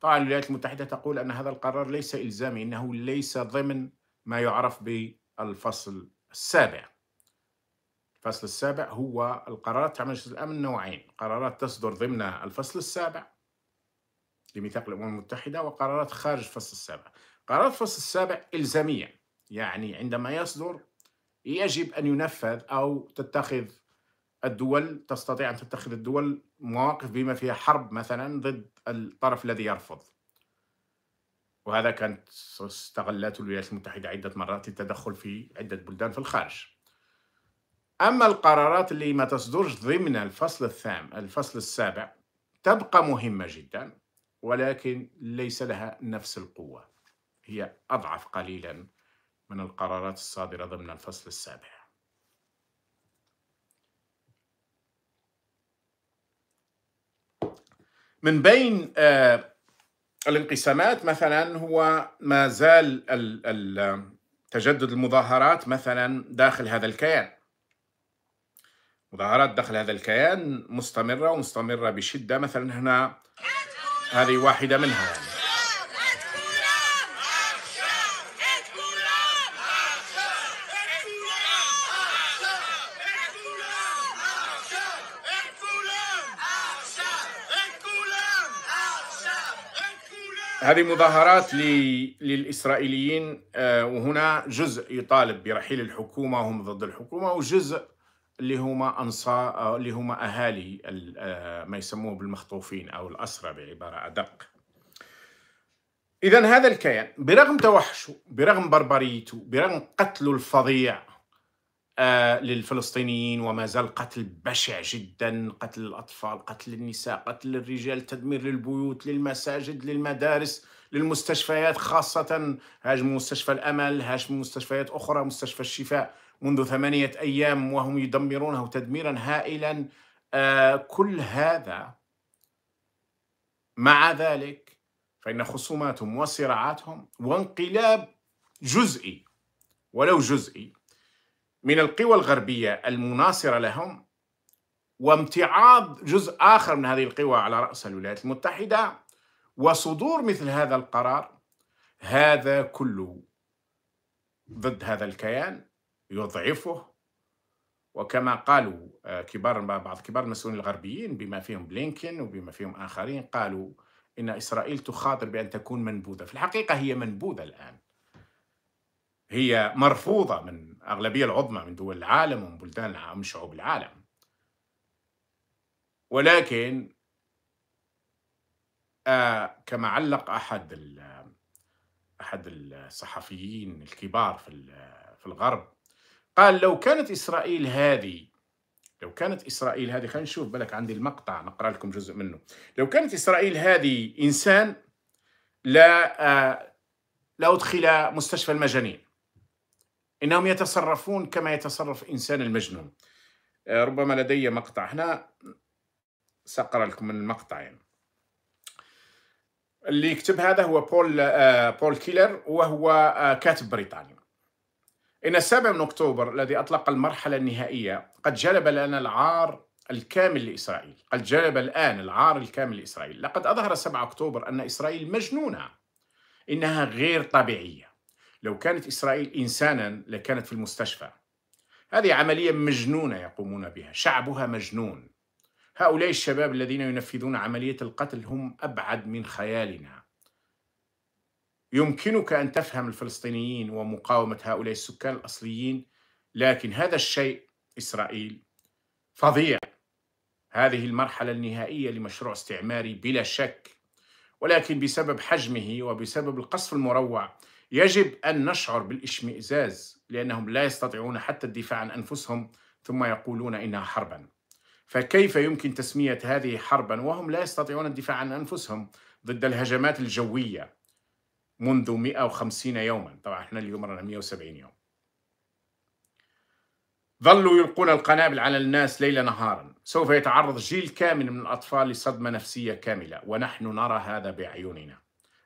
Speaker 1: طبعا الولايات المتحده تقول ان هذا القرار ليس الزامي انه ليس ضمن ما يعرف بالفصل السابع الفصل السابع هو القرارات تعمل مجلس الامن نوعين قرارات تصدر ضمن الفصل السابع لميثاق الامم المتحده وقرارات خارج الفصل السابع قرارات الفصل السابع الزاميه يعني عندما يصدر يجب ان ينفذ او تتخذ الدول تستطيع ان تتخذ الدول مواقف بما فيها حرب مثلا ضد الطرف الذي يرفض. وهذا كانت استغلته الولايات المتحده عده مرات للتدخل في عده بلدان في الخارج. اما القرارات اللي ما تصدرش ضمن الفصل الثامن الفصل السابع تبقى مهمه جدا ولكن ليس لها نفس القوه. هي اضعف قليلا من القرارات الصادرة ضمن الفصل السابع من بين آه، الانقسامات مثلا هو ما زال تجدد المظاهرات مثلا داخل هذا الكيان مظاهرات داخل هذا الكيان مستمرة ومستمرة بشدة مثلا هنا هذه واحدة منها هذه مظاهرات للإسرائيليين آه، وهنا جزء يطالب برحيل الحكومة وهم ضد الحكومة وجزء اللي هما أنصار آه، اللي هما أهالي آه، ما يسموه بالمخطوفين أو الأسرى بعبارة أدق إذا هذا الكيان برغم توحشه برغم بربريته برغم قتله الفظيع آه، للفلسطينيين وما زال قتل بشع جدا قتل الأطفال قتل النساء قتل الرجال تدمير للبيوت للمساجد للمدارس للمستشفيات خاصة هاجم مستشفى الأمل هاجم مستشفيات أخرى مستشفى الشفاء منذ ثمانية أيام وهم يدمرونه تدميرا هائلا آه كل هذا مع ذلك فإن خصوماتهم وصراعاتهم وانقلاب جزئي ولو جزئي من القوى الغربية المناصرة لهم وامتعاض جزء آخر من هذه القوى على رأس الولايات المتحدة وصدور مثل هذا القرار هذا كله ضد هذا الكيان يضعفه وكما قالوا آه، كبار بعض كبار المسؤولين الغربيين بما فيهم بلينكن وبما فيهم آخرين قالوا إن إسرائيل تخاطر بأن تكون منبوذة في الحقيقة هي منبوذة الآن هي مرفوضة من أغلبية العظمى من دول العالم ومن بلدان من شعوب العالم ولكن آه كما علق أحد أحد الصحفيين الكبار في في الغرب قال لو كانت إسرائيل هذه لو كانت إسرائيل هذه خلينا نشوف بالك عندي المقطع نقرأ لكم جزء منه لو كانت إسرائيل هذه إنسان لا آه لا أدخل مستشفى المجانين انهم يتصرفون كما يتصرف انسان المجنون آه، ربما لدي مقطع هنا ساقرا لكم من المقطع يعني. اللي يكتب هذا هو بول آه، بول كيلر وهو آه، كاتب بريطاني إن السابع من أكتوبر الذي أطلق المرحلة النهائية قد جلب لنا العار الكامل لإسرائيل قد جلب الآن العار الكامل لإسرائيل لقد أظهر 7 أكتوبر أن إسرائيل مجنونة إنها غير طبيعية لو كانت إسرائيل إنسانا لكانت في المستشفى هذه عملية مجنونة يقومون بها شعبها مجنون هؤلاء الشباب الذين ينفذون عملية القتل هم أبعد من خيالنا يمكنك أن تفهم الفلسطينيين ومقاومة هؤلاء السكان الأصليين لكن هذا الشيء إسرائيل فظيع هذه المرحلة النهائية لمشروع استعماري بلا شك ولكن بسبب حجمه وبسبب القصف المروع يجب أن نشعر بالإشمئزاز لأنهم لا يستطيعون حتى الدفاع عن أنفسهم ثم يقولون إنها حربا فكيف يمكن تسمية هذه حربا وهم لا يستطيعون الدفاع عن أنفسهم ضد الهجمات الجوية منذ 150 يوما طبعا احنا اليوم رانا 170 يوم ظلوا يلقون القنابل على الناس ليلا نهارا سوف يتعرض جيل كامل من الأطفال لصدمة نفسية كاملة ونحن نرى هذا بعيوننا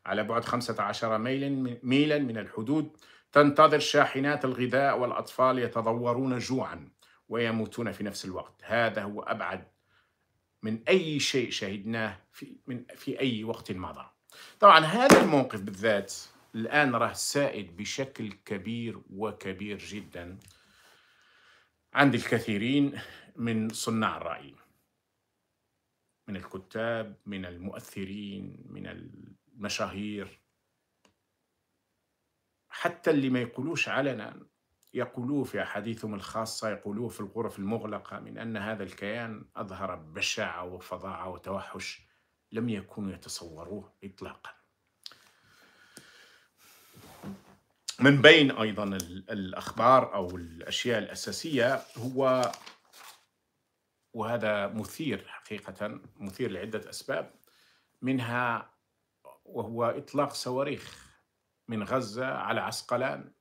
Speaker 1: على بعد 15 ميلا من الحدود تنتظر شاحنات الغذاء والأطفال يتضورون جوعا ويموتون في نفس الوقت هذا هو أبعد من أي شيء شهدناه في, من في أي وقت مضى طبعا هذا الموقف بالذات الآن راه سائد بشكل كبير وكبير جدا عند الكثيرين من صناع الرأي من الكتاب من المؤثرين من مشاهير حتى اللي ما يقولوش علنا يقولوه في أحاديثهم الخاصة يقولوه في الغرف المغلقة من أن هذا الكيان أظهر بشاعة وفظاعة وتوحش لم يكونوا يتصوروه إطلاقا من بين أيضا الأخبار أو الأشياء الأساسية هو وهذا مثير حقيقة مثير لعدة أسباب منها وهو إطلاق صواريخ من غزة على عسقلان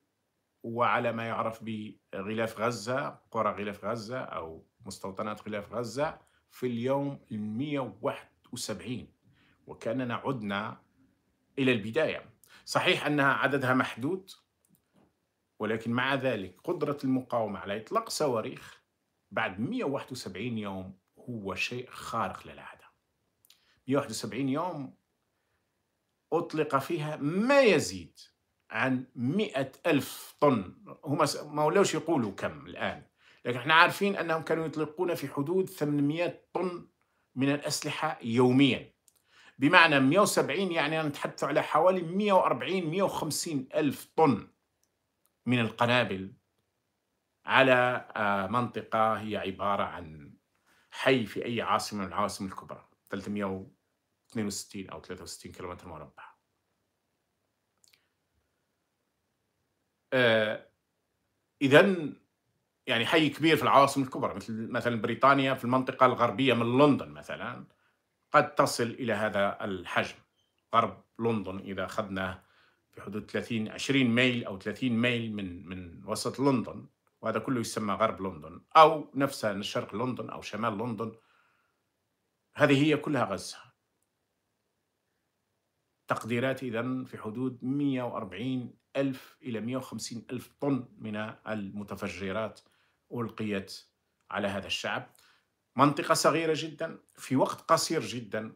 Speaker 1: وعلى ما يعرف بغلاف غزة قرى غلاف غزة أو مستوطنات غلاف غزة في اليوم 171 وكأننا عدنا إلى البداية صحيح أنها عددها محدود ولكن مع ذلك قدرة المقاومة على إطلاق صواريخ بعد 171 يوم هو شيء خارق للعادة 171 يوم أطلق فيها ما يزيد عن مئة ألف طن هما ما ولاوش يقولوا كم الآن لكن احنا عارفين أنهم كانوا يطلقون في حدود 800 طن من الأسلحة يوميا بمعنى 170 يعني نتحدث على حوالي 140 150 ألف طن من القنابل على آه، منطقة هي عبارة عن حي في أي عاصمة من العواصم الكبرى 300 62 أو 63 كيلومتر مربع آه إذا يعني حي كبير في العواصم الكبرى مثل مثلا بريطانيا في المنطقة الغربية من لندن مثلا قد تصل إلى هذا الحجم غرب لندن إذا أخذنا في حدود 30 20 ميل أو 30 ميل من من وسط لندن وهذا كله يسمى غرب لندن أو نفسها شرق لندن أو شمال لندن هذه هي كلها غزة تقديرات إذا في حدود 140 ألف إلى 150 ألف طن من المتفجرات ألقيت على هذا الشعب منطقة صغيرة جدا في وقت قصير جدا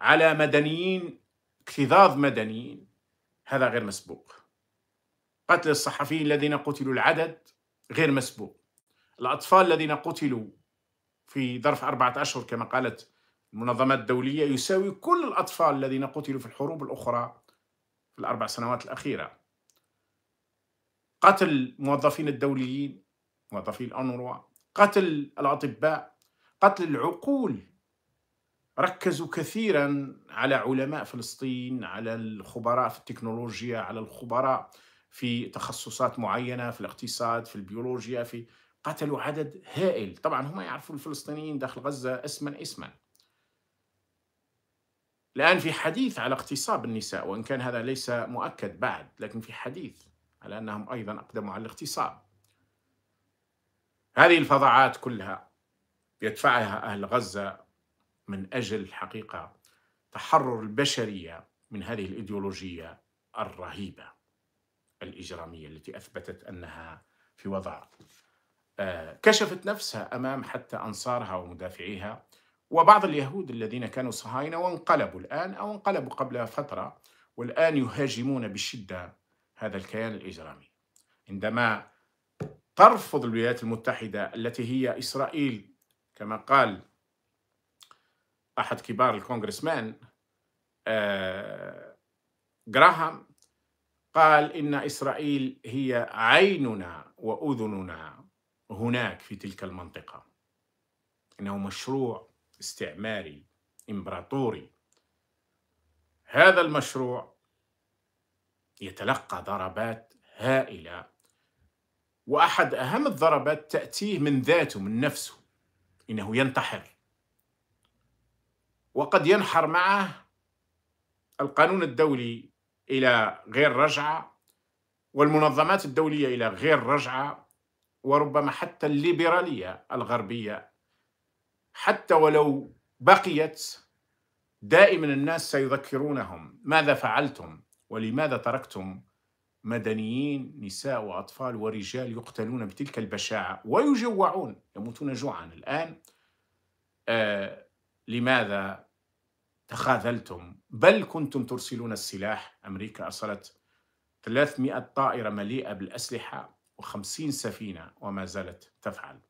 Speaker 1: على مدنيين اكتظاظ مدنيين هذا غير مسبوق قتل الصحفيين الذين قتلوا العدد غير مسبوق الأطفال الذين قتلوا في ظرف أربعة أشهر كما قالت المنظمات الدولية يساوي كل الأطفال الذين قتلوا في الحروب الأخرى في الأربع سنوات الأخيرة قتل موظفين الدوليين موظفين الأنوروا قتل الأطباء قتل العقول ركزوا كثيرا على علماء فلسطين على الخبراء في التكنولوجيا على الخبراء في تخصصات معينة في الاقتصاد في البيولوجيا في قتلوا عدد هائل طبعا هم يعرفوا الفلسطينيين داخل غزة اسما اسما الآن في حديث على اغتصاب النساء وإن كان هذا ليس مؤكد بعد لكن في حديث على أنهم أيضا أقدموا على الاغتصاب هذه الفظاعات كلها يدفعها أهل غزة من أجل حقيقة تحرر البشرية من هذه الإيديولوجية الرهيبة الإجرامية التي أثبتت أنها في وضع آه، كشفت نفسها أمام حتى أنصارها ومدافعيها وبعض اليهود الذين كانوا صهاينة وانقلبوا الآن أو انقلبوا قبل فترة والآن يهاجمون بشدة هذا الكيان الإجرامي عندما ترفض الولايات المتحدة التي هي إسرائيل كما قال أحد كبار الكونغرسمان آه، جراهام قال إن إسرائيل هي عيننا وأذننا هناك في تلك المنطقة إنه مشروع استعماري امبراطوري هذا المشروع يتلقى ضربات هائله واحد اهم الضربات تاتيه من ذاته من نفسه انه ينتحر وقد ينحر معه القانون الدولي الى غير رجعه والمنظمات الدوليه الى غير رجعه وربما حتى الليبراليه الغربيه حتى ولو بقيت دائما الناس سيذكرونهم ماذا فعلتم ولماذا تركتم مدنيين نساء واطفال ورجال يقتلون بتلك البشاعه ويجوعون يموتون جوعا الان آه لماذا تخاذلتم بل كنتم ترسلون السلاح امريكا ارسلت 300 طائره مليئه بالاسلحه و50 سفينه وما زالت تفعل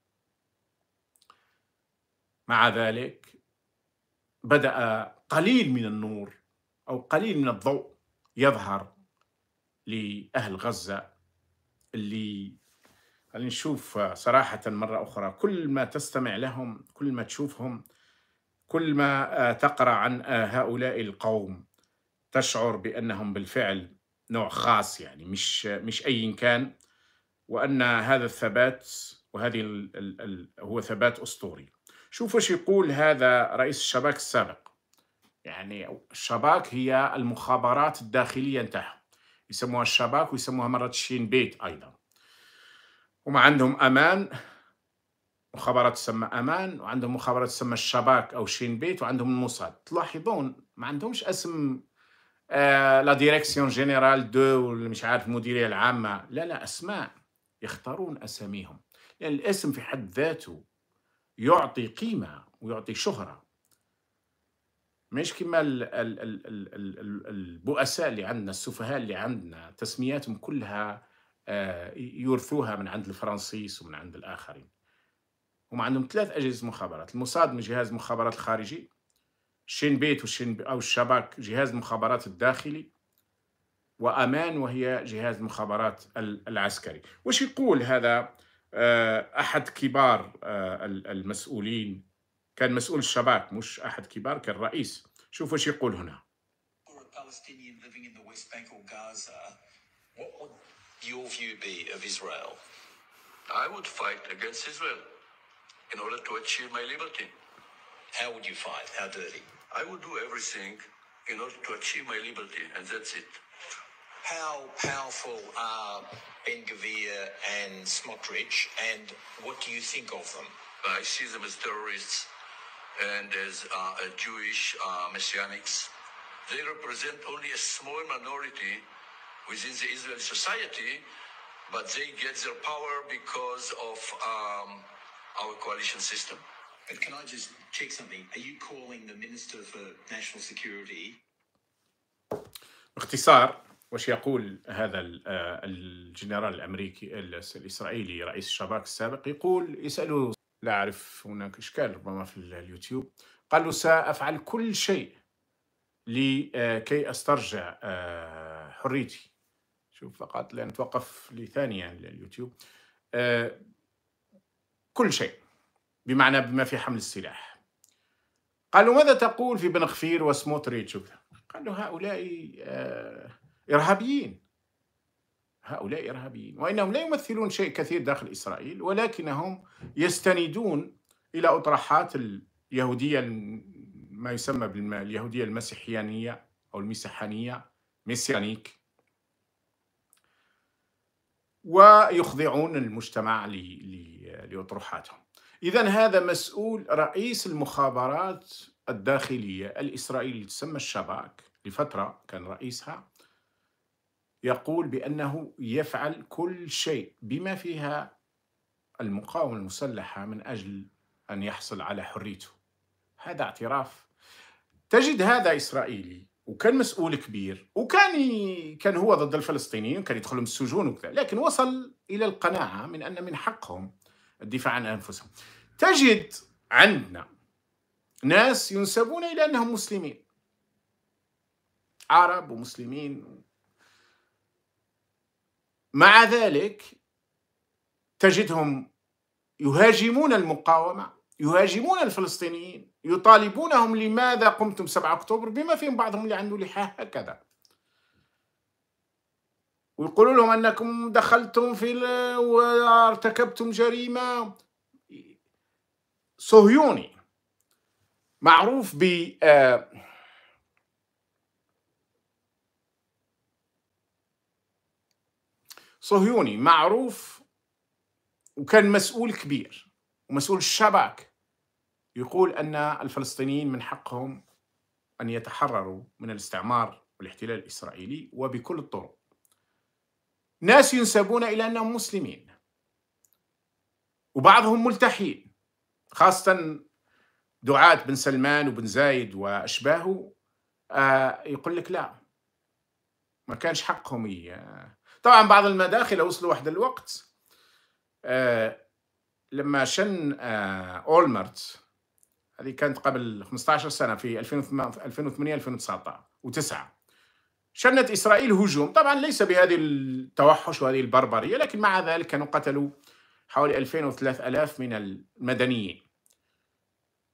Speaker 1: مع ذلك بدأ قليل من النور أو قليل من الضوء يظهر لأهل غزة اللي خلينا نشوف صراحة مرة أخرى كل ما تستمع لهم كل ما تشوفهم كل ما تقرأ عن هؤلاء القوم تشعر بأنهم بالفعل نوع خاص يعني مش مش أي كان وأن هذا الثبات وهذه الـ الـ هو ثبات أسطوري شوفوا واش يقول هذا رئيس الشباك السابق يعني الشباك هي المخابرات الداخلية نتاعهم يسموها الشباك ويسموها مرة الشين بيت أيضا وما عندهم أمان مخابرات تسمى أمان وعندهم مخابرات تسمى الشباك أو شين بيت وعندهم الموساد تلاحظون ما عندهمش اسم آه، لا ديريكسيون جينيرال دو مش عارف المديرية العامة لا لا أسماء يختارون أساميهم لأن يعني الاسم في حد ذاته يعطي قيمة ويعطي شهرة مش كما البؤساء اللي عندنا السفهاء اللي عندنا تسمياتهم كلها آه، يورثوها من عند الفرنسيس ومن عند الآخرين هم عندهم ثلاث أجهزة مخابرات المصاد جهاز مخابرات الخارجي شين بيت بي أو الشباك جهاز مخابرات الداخلي وأمان وهي جهاز مخابرات العسكري وش يقول هذا احد كبار المسؤولين كان مسؤول الشباك مش احد كبار كان رئيس شوف ايش يقول هنا
Speaker 2: your view be of Israel? I would fight against Israel in order to achieve my liberty. How would you fight? How dirty? I would do everything in order to achieve my liberty, and that's it. how powerful are Ben Gavir and Smotrich, and what do you think of them? Uh, I see them as terrorists and as uh, Jewish uh, messianics. They represent only a small minority within the Israeli society, but they get their power because of um, our coalition system. But can I just check something? Are you
Speaker 1: calling the Minister for National Security? باختصار وش يقول هذا آه، الجنرال الامريكي الاسرائيلي رئيس الشباك السابق يقول يسالوا لا اعرف هناك اشكال ربما في اليوتيوب قال له سافعل كل شيء لكي آه، استرجع آه، حريتي شوف فقط لان توقف لثانيه اليوتيوب كل شيء بمعنى بما في حمل السلاح قالوا ماذا تقول في بن غفير وسموتريتش قالوا هؤلاء إرهابيين هؤلاء إرهابيين وإنهم لا يمثلون شيء كثير داخل إسرائيل ولكنهم يستندون إلى أطروحات اليهودية ما يسمى باليهودية المسيحيانية أو المسيحانية ميسيانيك ويخضعون المجتمع لأطروحاتهم إذا هذا مسؤول رئيس المخابرات الداخلية الإسرائيلي تسمى الشباك لفترة كان رئيسها يقول بأنه يفعل كل شيء بما فيها المقاومة المسلحة من أجل أن يحصل على حريته هذا اعتراف تجد هذا إسرائيلي وكان مسؤول كبير وكان ي... كان هو ضد الفلسطينيين وكان يدخلهم السجون وكذا لكن وصل إلى القناعة من أن من حقهم الدفاع عن أنفسهم تجد عندنا ناس ينسبون إلى أنهم مسلمين عرب ومسلمين مع ذلك تجدهم يهاجمون المقاومة يهاجمون الفلسطينيين يطالبونهم لماذا قمتم 7 أكتوبر بما فيهم بعضهم اللي عنده لحاة هكذا ويقولوا لهم أنكم دخلتم في وارتكبتم جريمة صهيوني معروف ب آه صهيوني معروف وكان مسؤول كبير ومسؤول الشباك يقول أن الفلسطينيين من حقهم أن يتحرروا من الاستعمار والاحتلال الإسرائيلي وبكل الطرق ناس ينسبون إلى أنهم مسلمين وبعضهم ملتحين خاصة دعاة بن سلمان وبن زايد وأشباهه آه يقول لك لا ما كانش حقهم طبعا بعض المداخل وصلوا واحد الوقت آه لما شن آه اولمرت هذه كانت قبل 15 سنه في 2008 2009 و9 شنت اسرائيل هجوم طبعا ليس بهذه التوحش وهذه البربريه لكن مع ذلك كانوا قتلوا حوالي 2000 و 3000 من المدنيين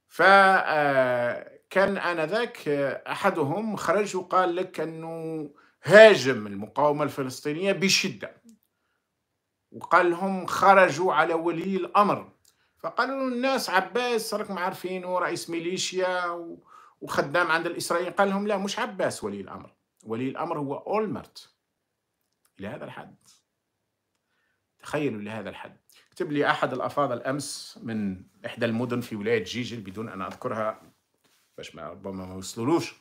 Speaker 1: ف آه، كان انذاك آه، احدهم خرج وقال لك انه هاجم المقاومة الفلسطينية بشدة وقال لهم خرجوا على ولي الأمر فقالوا الناس عباس راكم عارفين رئيس ميليشيا وخدام عند الإسرائيليين قال لهم لا مش عباس ولي الأمر ولي الأمر هو أولمرت إلى هذا الحد تخيلوا لهذا الحد كتب لي أحد الأفاضل أمس من إحدى المدن في ولاية جيجل بدون أن أذكرها باش ما ربما ما وصلولوش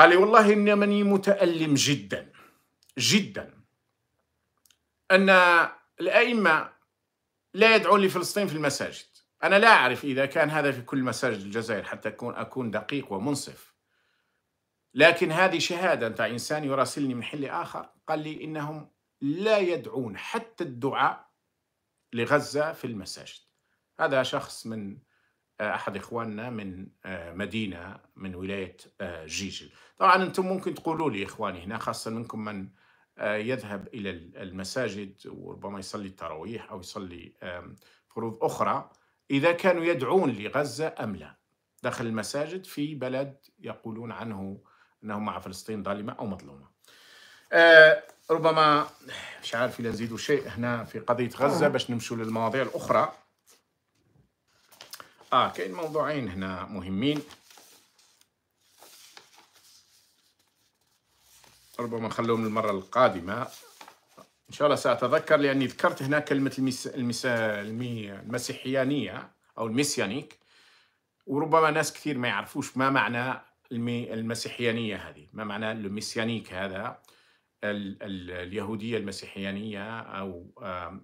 Speaker 1: قال لي والله انني متالم جدا جدا ان الائمه لا يدعون لفلسطين في المساجد انا لا اعرف اذا كان هذا في كل مساجد الجزائر حتى اكون اكون دقيق ومنصف لكن هذه شهاده نتاع انسان يراسلني من حل اخر قال لي انهم لا يدعون حتى الدعاء لغزه في المساجد هذا شخص من احد اخواننا من آه، مدينه من ولايه آه، جيجل طبعا انتم ممكن تقولوا لي اخواني هنا خاصه منكم من آه، يذهب الى المساجد وربما يصلي التراويح او يصلي فروض اخرى اذا كانوا يدعون لغزه ام لا داخل المساجد في بلد يقولون عنه انه مع فلسطين ظالمه او مظلومه ربما مش عارف اذا نزيدوا شيء هنا في قضيه غزه باش نمشوا للمواضيع الاخرى اه كاين موضوعين هنا مهمين ربما نخلوهم المره القادمه ان شاء الله ساتذكر لاني ذكرت هنا كلمه المس... المس... المي... المسيحيانيه او الميسيانيك وربما ناس كثير ما يعرفوش ما معنى المي... المسيحيانيه هذه ما معنى الميسيانيك هذا ال... ال... اليهوديه المسيحيانيه او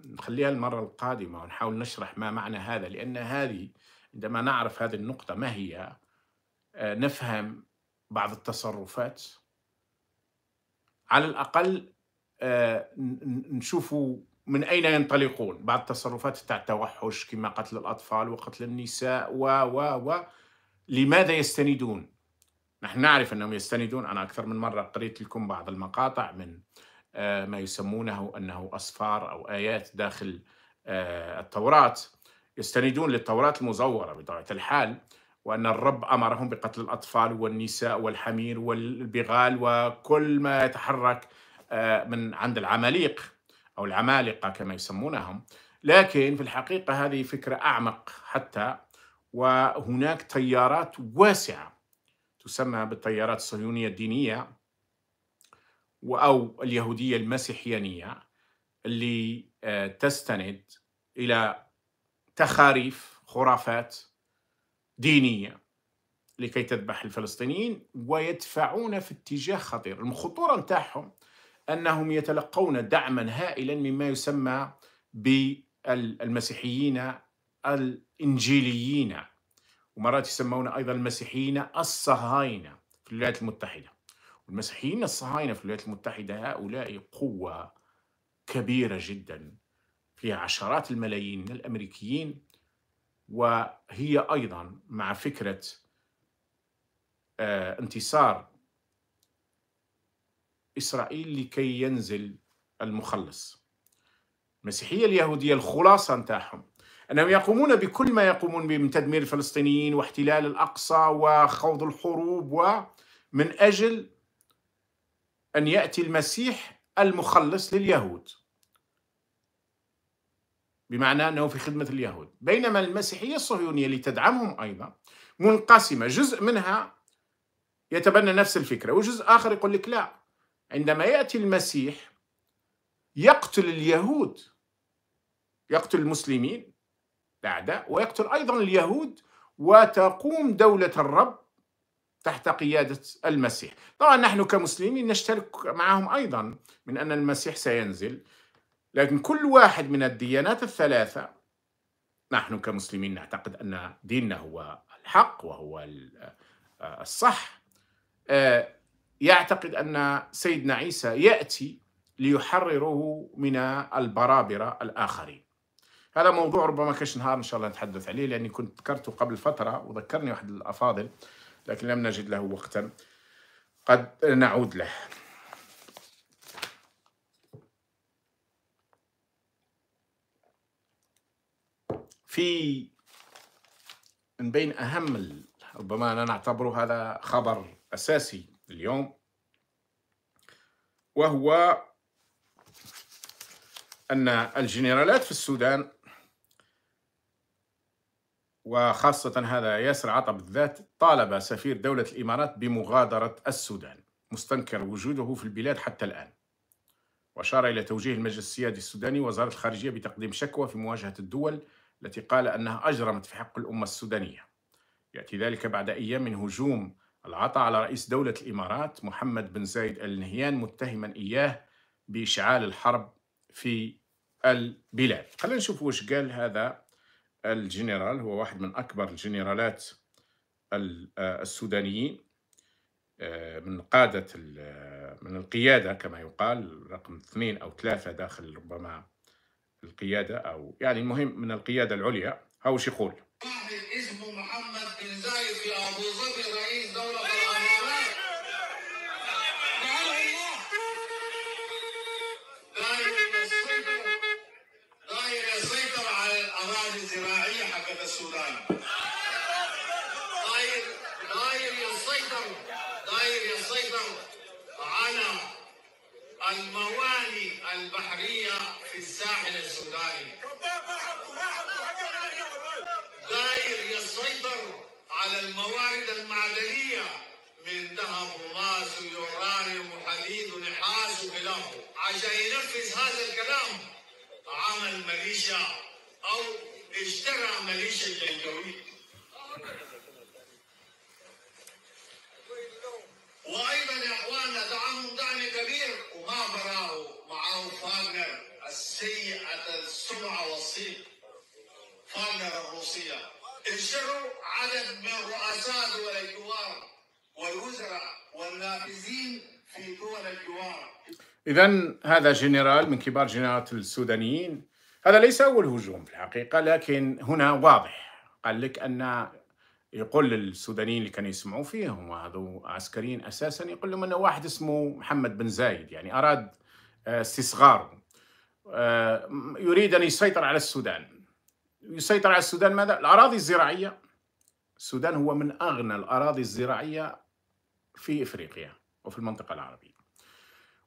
Speaker 1: نخليها المره القادمه ونحاول نشرح ما معنى هذا لان هذه عندما نعرف هذه النقطة ما هي آه، نفهم بعض التصرفات على الأقل آه، نشوف من أين ينطلقون بعض التصرفات تاع التوحش كما قتل الأطفال وقتل النساء و و و لماذا يستندون نحن نعرف أنهم يستندون أنا أكثر من مرة قريت لكم بعض المقاطع من آه، ما يسمونه أنه أصفار أو آيات داخل التوراة يستندون للتوراة المزورة بطبيعة الحال وأن الرب أمرهم بقتل الأطفال والنساء والحمير والبغال وكل ما يتحرك آه، من عند العماليق أو العمالقة كما يسمونهم لكن في الحقيقة هذه فكرة أعمق حتى وهناك تيارات واسعة تسمى بالتيارات الصهيونية الدينية أو اليهودية المسيحيانية اللي آه، تستند إلى تخاريف خرافات دينيه لكي تذبح الفلسطينيين ويدفعون في اتجاه خطير الخطوره نتاعهم انهم يتلقون دعما هائلا مما يسمى بالمسيحيين الانجيليين ومرات يسمون ايضا المسيحيين الصهاينه في الولايات المتحده والمسيحيين الصهاينه في الولايات المتحده هؤلاء قوه كبيره جدا فيها عشرات الملايين من الامريكيين وهي ايضا مع فكره آه، انتصار اسرائيل لكي ينزل المخلص المسيحيه اليهوديه الخلاصه نتاعهم انهم يقومون بكل ما يقومون به من تدمير الفلسطينيين واحتلال الاقصى وخوض الحروب ومن اجل ان ياتي المسيح المخلص لليهود بمعنى أنه في خدمة اليهود بينما المسيحية الصهيونية اللي تدعمهم أيضا منقسمة جزء منها يتبنى نفس الفكرة وجزء آخر يقول لك لا عندما يأتي المسيح يقتل اليهود يقتل المسلمين الأعداء ويقتل أيضا اليهود وتقوم دولة الرب تحت قيادة المسيح طبعا نحن كمسلمين نشترك معهم أيضا من أن المسيح سينزل لكن كل واحد من الديانات الثلاثة نحن كمسلمين نعتقد أن ديننا هو الحق وهو آه، الصح آه، يعتقد أن سيدنا عيسى يأتي ليحرره من البرابرة الآخرين هذا موضوع ربما كاش نهار إن شاء الله نتحدث عليه لأني كنت ذكرته قبل فترة وذكرني واحد الأفاضل لكن لم نجد له وقتا قد نعود له في من بين أهم ربما أنا نعتبره هذا خبر أساسي اليوم وهو أن الجنرالات في السودان وخاصة هذا ياسر عطب بالذات طالب سفير دولة الإمارات بمغادرة السودان مستنكر وجوده في البلاد حتى الآن وأشار إلى توجيه المجلس السيادي السوداني وزارة الخارجية بتقديم شكوى في مواجهة الدول التي قال أنها أجرمت في حق الأمة السودانية يأتي ذلك بعد أيام من هجوم العطا على رئيس دولة الإمارات محمد بن زايد آل نهيان متهما إياه بإشعال الحرب في البلاد خلينا نشوف واش قال هذا الجنرال هو واحد من أكبر الجنرالات آه، السودانيين آه، من قادة آه، من القيادة كما يقال رقم اثنين أو ثلاثة داخل ربما القيادة أو يعني المهم من القيادة العليا هوش يقول واحد اسمه محمد بن زايد في أبو ظبي رئيس دولة الأمارات تعالى الله داير يسيطر داير يسيطر على الأراضي الزراعية حقت السودان
Speaker 2: داير داير يسيطر داير يسيطر على الموانئ البحرية في الساحل السوداني
Speaker 1: داير يسيطر على الموارد المعدنية من ذهب وماس ويورانيوم وحديد ونحاس وغلافه عشان ينفذ هذا الكلام عمل مليشيا أو اشترى مليشيا الجنجويد
Speaker 2: سيئة السمعة والصيت فاغنر الروسية انشروا عدد من رؤساء دول الجوار والوزراء والنافذين في دول الجوار
Speaker 1: إذا هذا جنرال من كبار جنرالات السودانيين هذا ليس أول هجوم في الحقيقة لكن هنا واضح قال لك أن يقول للسودانيين اللي كانوا يسمعوا فيهم وهذو عسكريين أساسا يقول لهم أن واحد اسمه محمد بن زايد يعني أراد آه، استصغاره آه، يريد أن يسيطر على السودان يسيطر على السودان ماذا؟ الأراضي الزراعية السودان هو من أغنى الأراضي الزراعية في إفريقيا وفي المنطقة العربية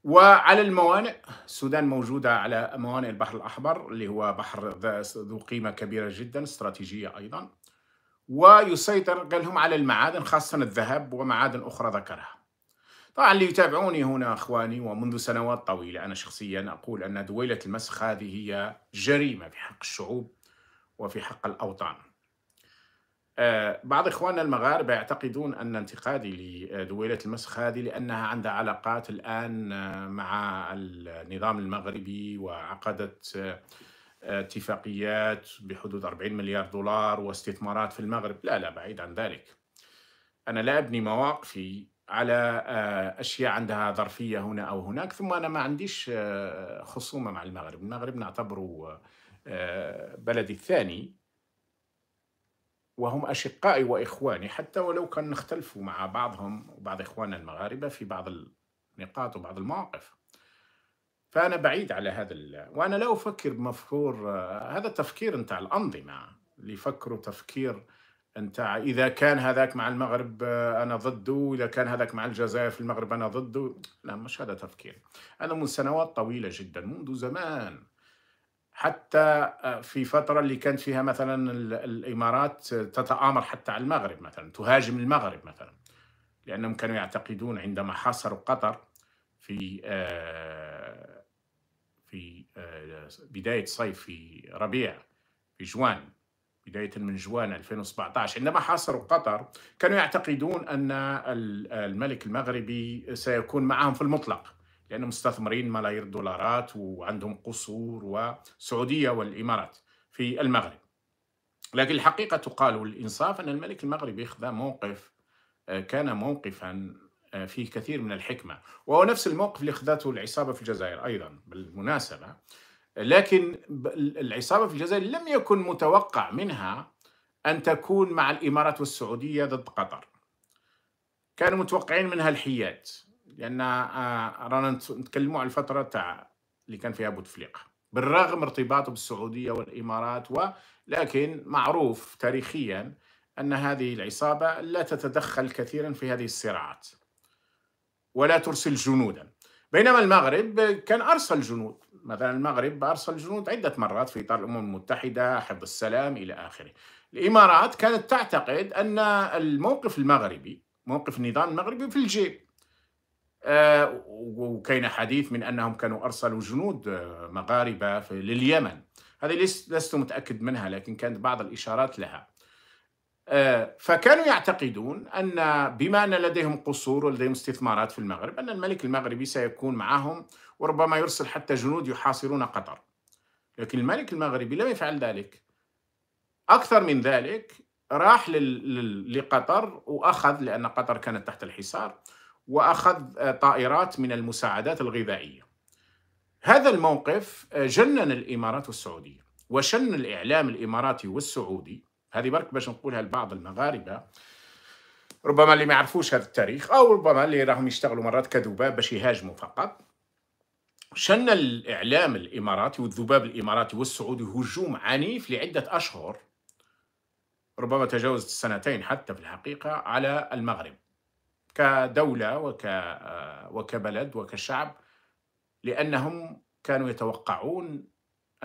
Speaker 1: وعلى الموانئ السودان موجودة على موانئ البحر الأحمر اللي هو بحر ذو قيمة كبيرة جدا استراتيجية أيضا ويسيطر قالهم على المعادن خاصة الذهب ومعادن أخرى ذكرها طبعا اللي يتابعوني هنا اخواني ومنذ سنوات طويله انا شخصيا اقول ان دويله المسخ هذه هي جريمه في حق الشعوب وفي حق الاوطان. آه، بعض اخواننا المغاربه يعتقدون ان انتقادي لدويله المسخ هذه لانها عندها علاقات الان آه، مع النظام المغربي وعقدت آه، اتفاقيات بحدود 40 مليار دولار واستثمارات في المغرب، لا لا بعيد عن ذلك. انا لا ابني مواقفي على آه، اشياء عندها ظرفيه هنا او هناك ثم انا ما عنديش آه، خصومه مع المغرب المغرب نعتبره آه، بلدي الثاني وهم أشقائي وإخواني حتى ولو كان نختلفوا مع بعضهم وبعض إخواننا المغاربة في بعض النقاط وبعض المواقف فأنا بعيد على هذا وأنا لا أفكر بمفكور هذا التفكير نتاع الأنظمة اللي يفكروا تفكير انت اذا كان هذاك مع المغرب آه، انا ضده اذا كان هذاك مع الجزائر في المغرب انا ضده لا مش هذا تفكير انا من سنوات طويله جدا منذ زمان حتى آه، في فترة اللي كانت فيها مثلا الإمارات تتآمر حتى على المغرب مثلا تهاجم المغرب مثلا لأنهم كانوا يعتقدون عندما حاصروا قطر في آه، في بداية صيف في ربيع في جوان بداية من جوان 2017 عندما حاصروا قطر كانوا يعتقدون أن الملك المغربي سيكون معهم في المطلق لأنهم مستثمرين ملايير الدولارات وعندهم قصور والسعودية والإمارات في المغرب لكن الحقيقة تقال والإنصاف أن الملك المغربي أخذ موقف كان موقفا فيه كثير من الحكمة وهو نفس الموقف اللي أخذته العصابة في الجزائر أيضا بالمناسبة لكن العصابة في الجزائر لم يكن متوقع منها أن تكون مع الإمارات والسعودية ضد قطر كانوا متوقعين منها الحياد لأن آه، رانا نتكلموا على الفترة تاع اللي كان فيها بوتفليقة بالرغم ارتباطه بالسعودية والإمارات ولكن معروف تاريخيا أن هذه العصابة لا تتدخل كثيرا في هذه الصراعات ولا ترسل جنودا بينما المغرب كان أرسل جنود مثلا المغرب أرسل جنود عدة مرات في إطار الأمم المتحدة حفظ السلام إلى آخره الإمارات كانت تعتقد أن الموقف المغربي موقف النظام المغربي في الجيب آه وكاين حديث من أنهم كانوا أرسلوا جنود آه، مغاربة لليمن هذه لست متأكد منها لكن كانت بعض الإشارات لها آه، فكانوا يعتقدون أن بما أن لديهم قصور ولديهم استثمارات في المغرب أن الملك المغربي سيكون معهم وربما يرسل حتى جنود يحاصرون قطر لكن الملك المغربي لم يفعل ذلك أكثر من ذلك راح لقطر وأخذ لأن قطر كانت تحت الحصار وأخذ آه، طائرات من المساعدات الغذائية هذا الموقف آه، جنن الإمارات والسعودية وشن الإعلام الإماراتي والسعودي هذه برك باش نقولها لبعض المغاربه ربما اللي ما يعرفوش هذا التاريخ او ربما اللي راهم يشتغلوا مرات كذباب باش يهاجموا فقط شن الاعلام الاماراتي والذباب الاماراتي والسعودي هجوم عنيف لعده اشهر ربما تجاوزت السنتين حتى في الحقيقه على المغرب كدوله وك وكبلد وكشعب لانهم كانوا يتوقعون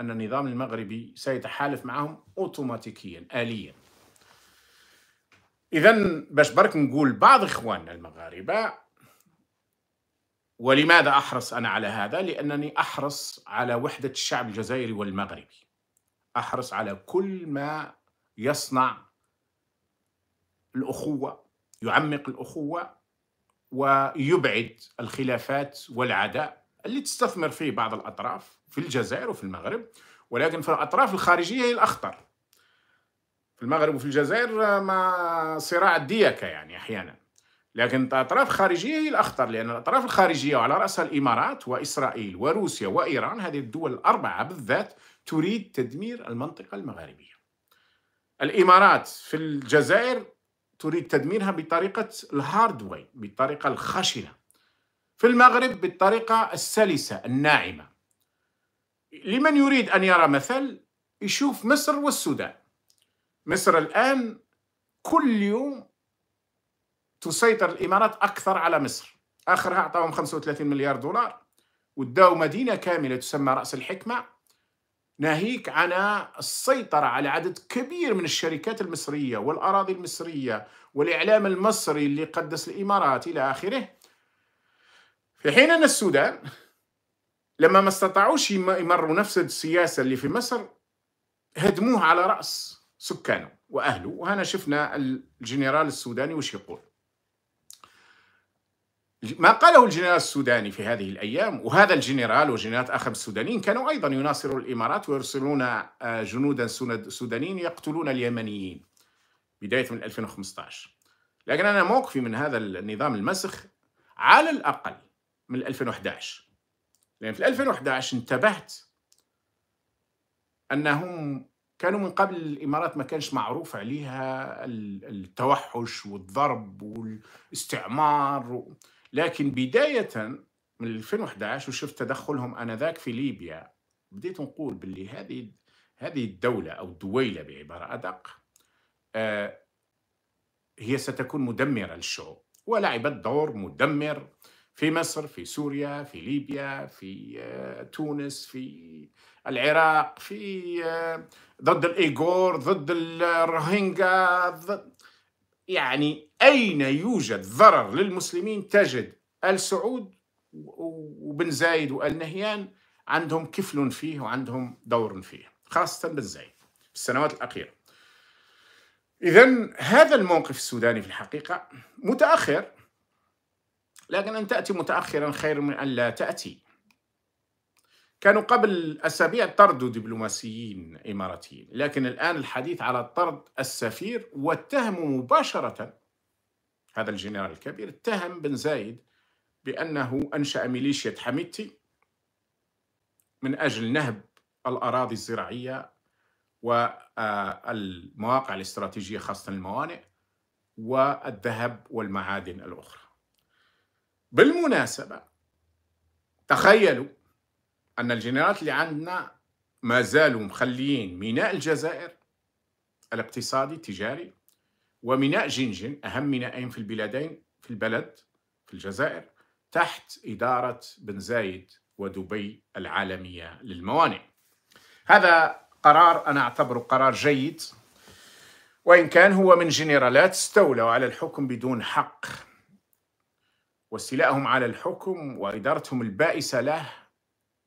Speaker 1: أن النظام المغربي سيتحالف معهم أوتوماتيكيا آليا إذا باش برك نقول بعض إخواننا المغاربة ولماذا أحرص أنا على هذا؟ لأنني أحرص على وحدة الشعب الجزائري والمغربي أحرص على كل ما يصنع الأخوة يعمق الأخوة ويبعد الخلافات والعداء اللي تستثمر فيه بعض الأطراف في الجزائر وفي المغرب ولكن في الأطراف الخارجية هي الأخطر في المغرب وفي الجزائر آه، ما صراع الديكة يعني أحيانا لكن الأطراف الخارجية هي الأخطر لأن الأطراف الخارجية وعلى رأسها الإمارات وإسرائيل وروسيا وإيران هذه الدول الأربعة بالذات تريد تدمير المنطقة المغاربية الإمارات في الجزائر تريد تدميرها بطريقة الهارد واي بالطريقة الخشنة في المغرب بالطريقة السلسة الناعمة لمن يريد أن يرى مثل يشوف مصر والسودان مصر الآن كل يوم تسيطر الإمارات أكثر على مصر آخرها أعطاهم 35 مليار دولار وداو مدينة كاملة تسمى رأس الحكمة ناهيك عن السيطرة على عدد كبير من الشركات المصرية والأراضي المصرية والإعلام المصري اللي قدس الإمارات إلى آخره في حين أن السودان لما ما استطاعوش يمروا نفس السياسه اللي في مصر هدموه على راس سكانه واهله وهنا شفنا الجنرال السوداني وش يقول ما قاله الجنرال السوداني في هذه الايام وهذا الجنرال وجنرالات اخر السودانيين كانوا ايضا يناصروا الامارات ويرسلون آه، جنودا سودانيين يقتلون اليمنيين بدايه من 2015 لكن انا موقفي من هذا النظام المسخ على الاقل من 2011 لأن في 2011 انتبهت أنهم كانوا من قبل الإمارات ما كانش معروف عليها التوحش والضرب والاستعمار لكن بداية من 2011 وشفت تدخلهم آنذاك في ليبيا بديت نقول باللي هذه هذه الدولة أو الدويلة بعبارة أدق آه، هي ستكون مدمرة للشعوب ولعبت دور مدمر في مصر في سوريا في ليبيا في آه، تونس في العراق في آه، ضد الإيغور ضد الروهينجا يعني أين يوجد ضرر للمسلمين تجد آل سعود وبن زايد وآل نهيان عندهم كفل فيه وعندهم دور فيه خاصة بن زايد في السنوات الأخيرة إذا هذا الموقف السوداني في الحقيقة متأخر لكن أن تأتي متأخرا خير من أن لا تأتي كانوا قبل أسابيع طردوا دبلوماسيين إماراتيين لكن الآن الحديث على طرد السفير واتهموا مباشرة هذا الجنرال الكبير اتهم بن زايد بأنه أنشأ ميليشيا حميدتي من أجل نهب الأراضي الزراعية والمواقع الاستراتيجية خاصة الموانئ والذهب والمعادن الأخرى بالمناسبة تخيلوا أن الجنرالات اللي عندنا ما زالوا مخليين ميناء الجزائر الاقتصادي التجاري وميناء جنجن أهم مينائين في البلادين في البلد في الجزائر تحت إدارة بن زايد ودبي العالمية للموانئ هذا قرار أنا أعتبره قرار جيد وإن كان هو من جنرالات استولوا على الحكم بدون حق واستيلائهم على الحكم وإدارتهم البائسة له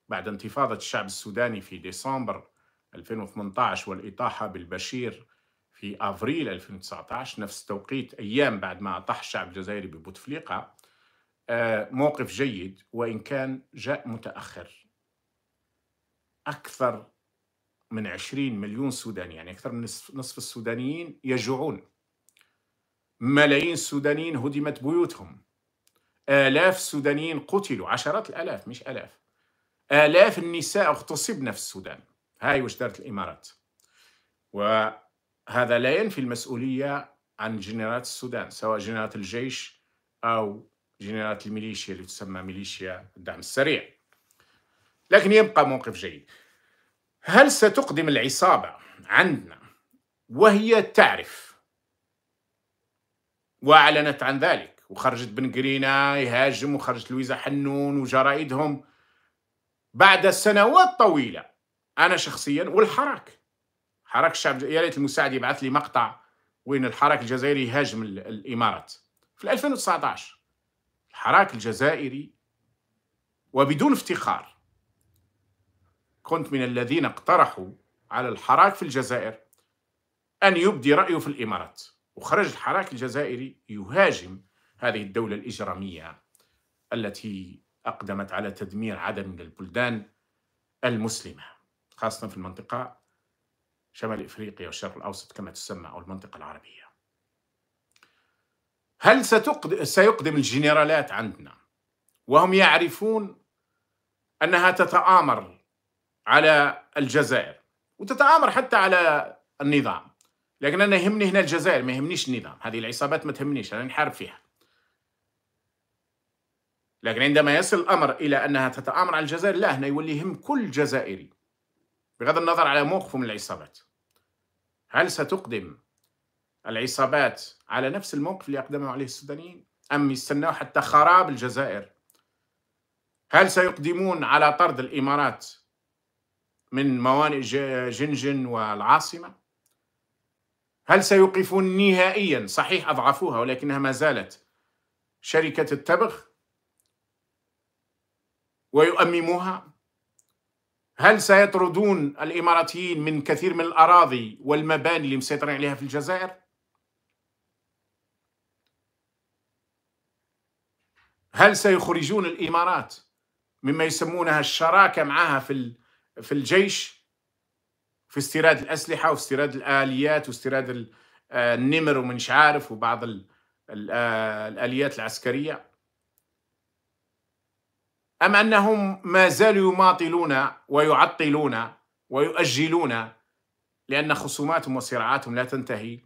Speaker 1: بعد انتفاضة الشعب السوداني في ديسمبر 2018 والإطاحة بالبشير في أفريل 2019 نفس توقيت أيام بعد ما أطاح الشعب الجزائري ببوتفليقة آه، موقف جيد وإن كان جاء متأخر أكثر من 20 مليون سوداني يعني أكثر من نصف السودانيين يجوعون ملايين السودانيين هدمت بيوتهم آلاف سودانيين قتلوا عشرات الآلاف مش آلاف آلاف النساء اغتصبن في السودان هاي واش دارت الإمارات وهذا لا ينفي المسؤولية عن جنرالات السودان سواء جنرالات الجيش أو جنرالات الميليشيا اللي تسمى ميليشيا الدعم السريع لكن يبقى موقف جيد هل ستقدم العصابة عندنا وهي تعرف وأعلنت عن ذلك وخرجت بن قرينا يهاجم وخرجت لويزا حنون وجرائدهم بعد سنوات طويلة أنا شخصيا والحراك حراك الشعب يا ريت المساعد يبعث لي مقطع وين الحراك الجزائري يهاجم الإمارات في 2019 الحراك الجزائري وبدون افتخار كنت من الذين اقترحوا على الحراك في الجزائر أن يبدي رأيه في الإمارات وخرج الحراك الجزائري يهاجم هذه الدولة الإجرامية التي أقدمت على تدمير عدد من البلدان المسلمة خاصة في المنطقة شمال إفريقيا والشرق الأوسط كما تسمى أو المنطقة العربية هل سيقدم الجنرالات عندنا وهم يعرفون أنها تتآمر على الجزائر وتتآمر حتى على النظام لكن أنا يهمني هنا الجزائر ما يهمنيش النظام هذه العصابات ما تهمنيش أنا نحارب فيها لكن عندما يصل الأمر إلى أنها تتآمر على الجزائر لا هنا يولي يهم كل جزائري بغض النظر على موقفه من العصابات هل ستقدم العصابات على نفس الموقف اللي أقدمه عليه السودانيين أم يستناوا حتى خراب الجزائر هل سيقدمون على طرد الإمارات من موانئ جنجن والعاصمة هل سيوقفون نهائيا صحيح أضعفوها ولكنها ما زالت شركة التبغ ويؤمموها؟ هل سيطردون الإماراتيين من كثير من الأراضي والمباني اللي مسيطرين عليها في الجزائر؟ هل سيخرجون الإمارات مما يسمونها الشراكة معها في في الجيش في استيراد الأسلحة واستيراد الآليات واستيراد آه، النمر ومنش عارف وبعض آه، الآليات العسكرية؟ أم أنهم ما زالوا يماطلون ويعطلون ويؤجلون لأن خصوماتهم وصراعاتهم لا تنتهي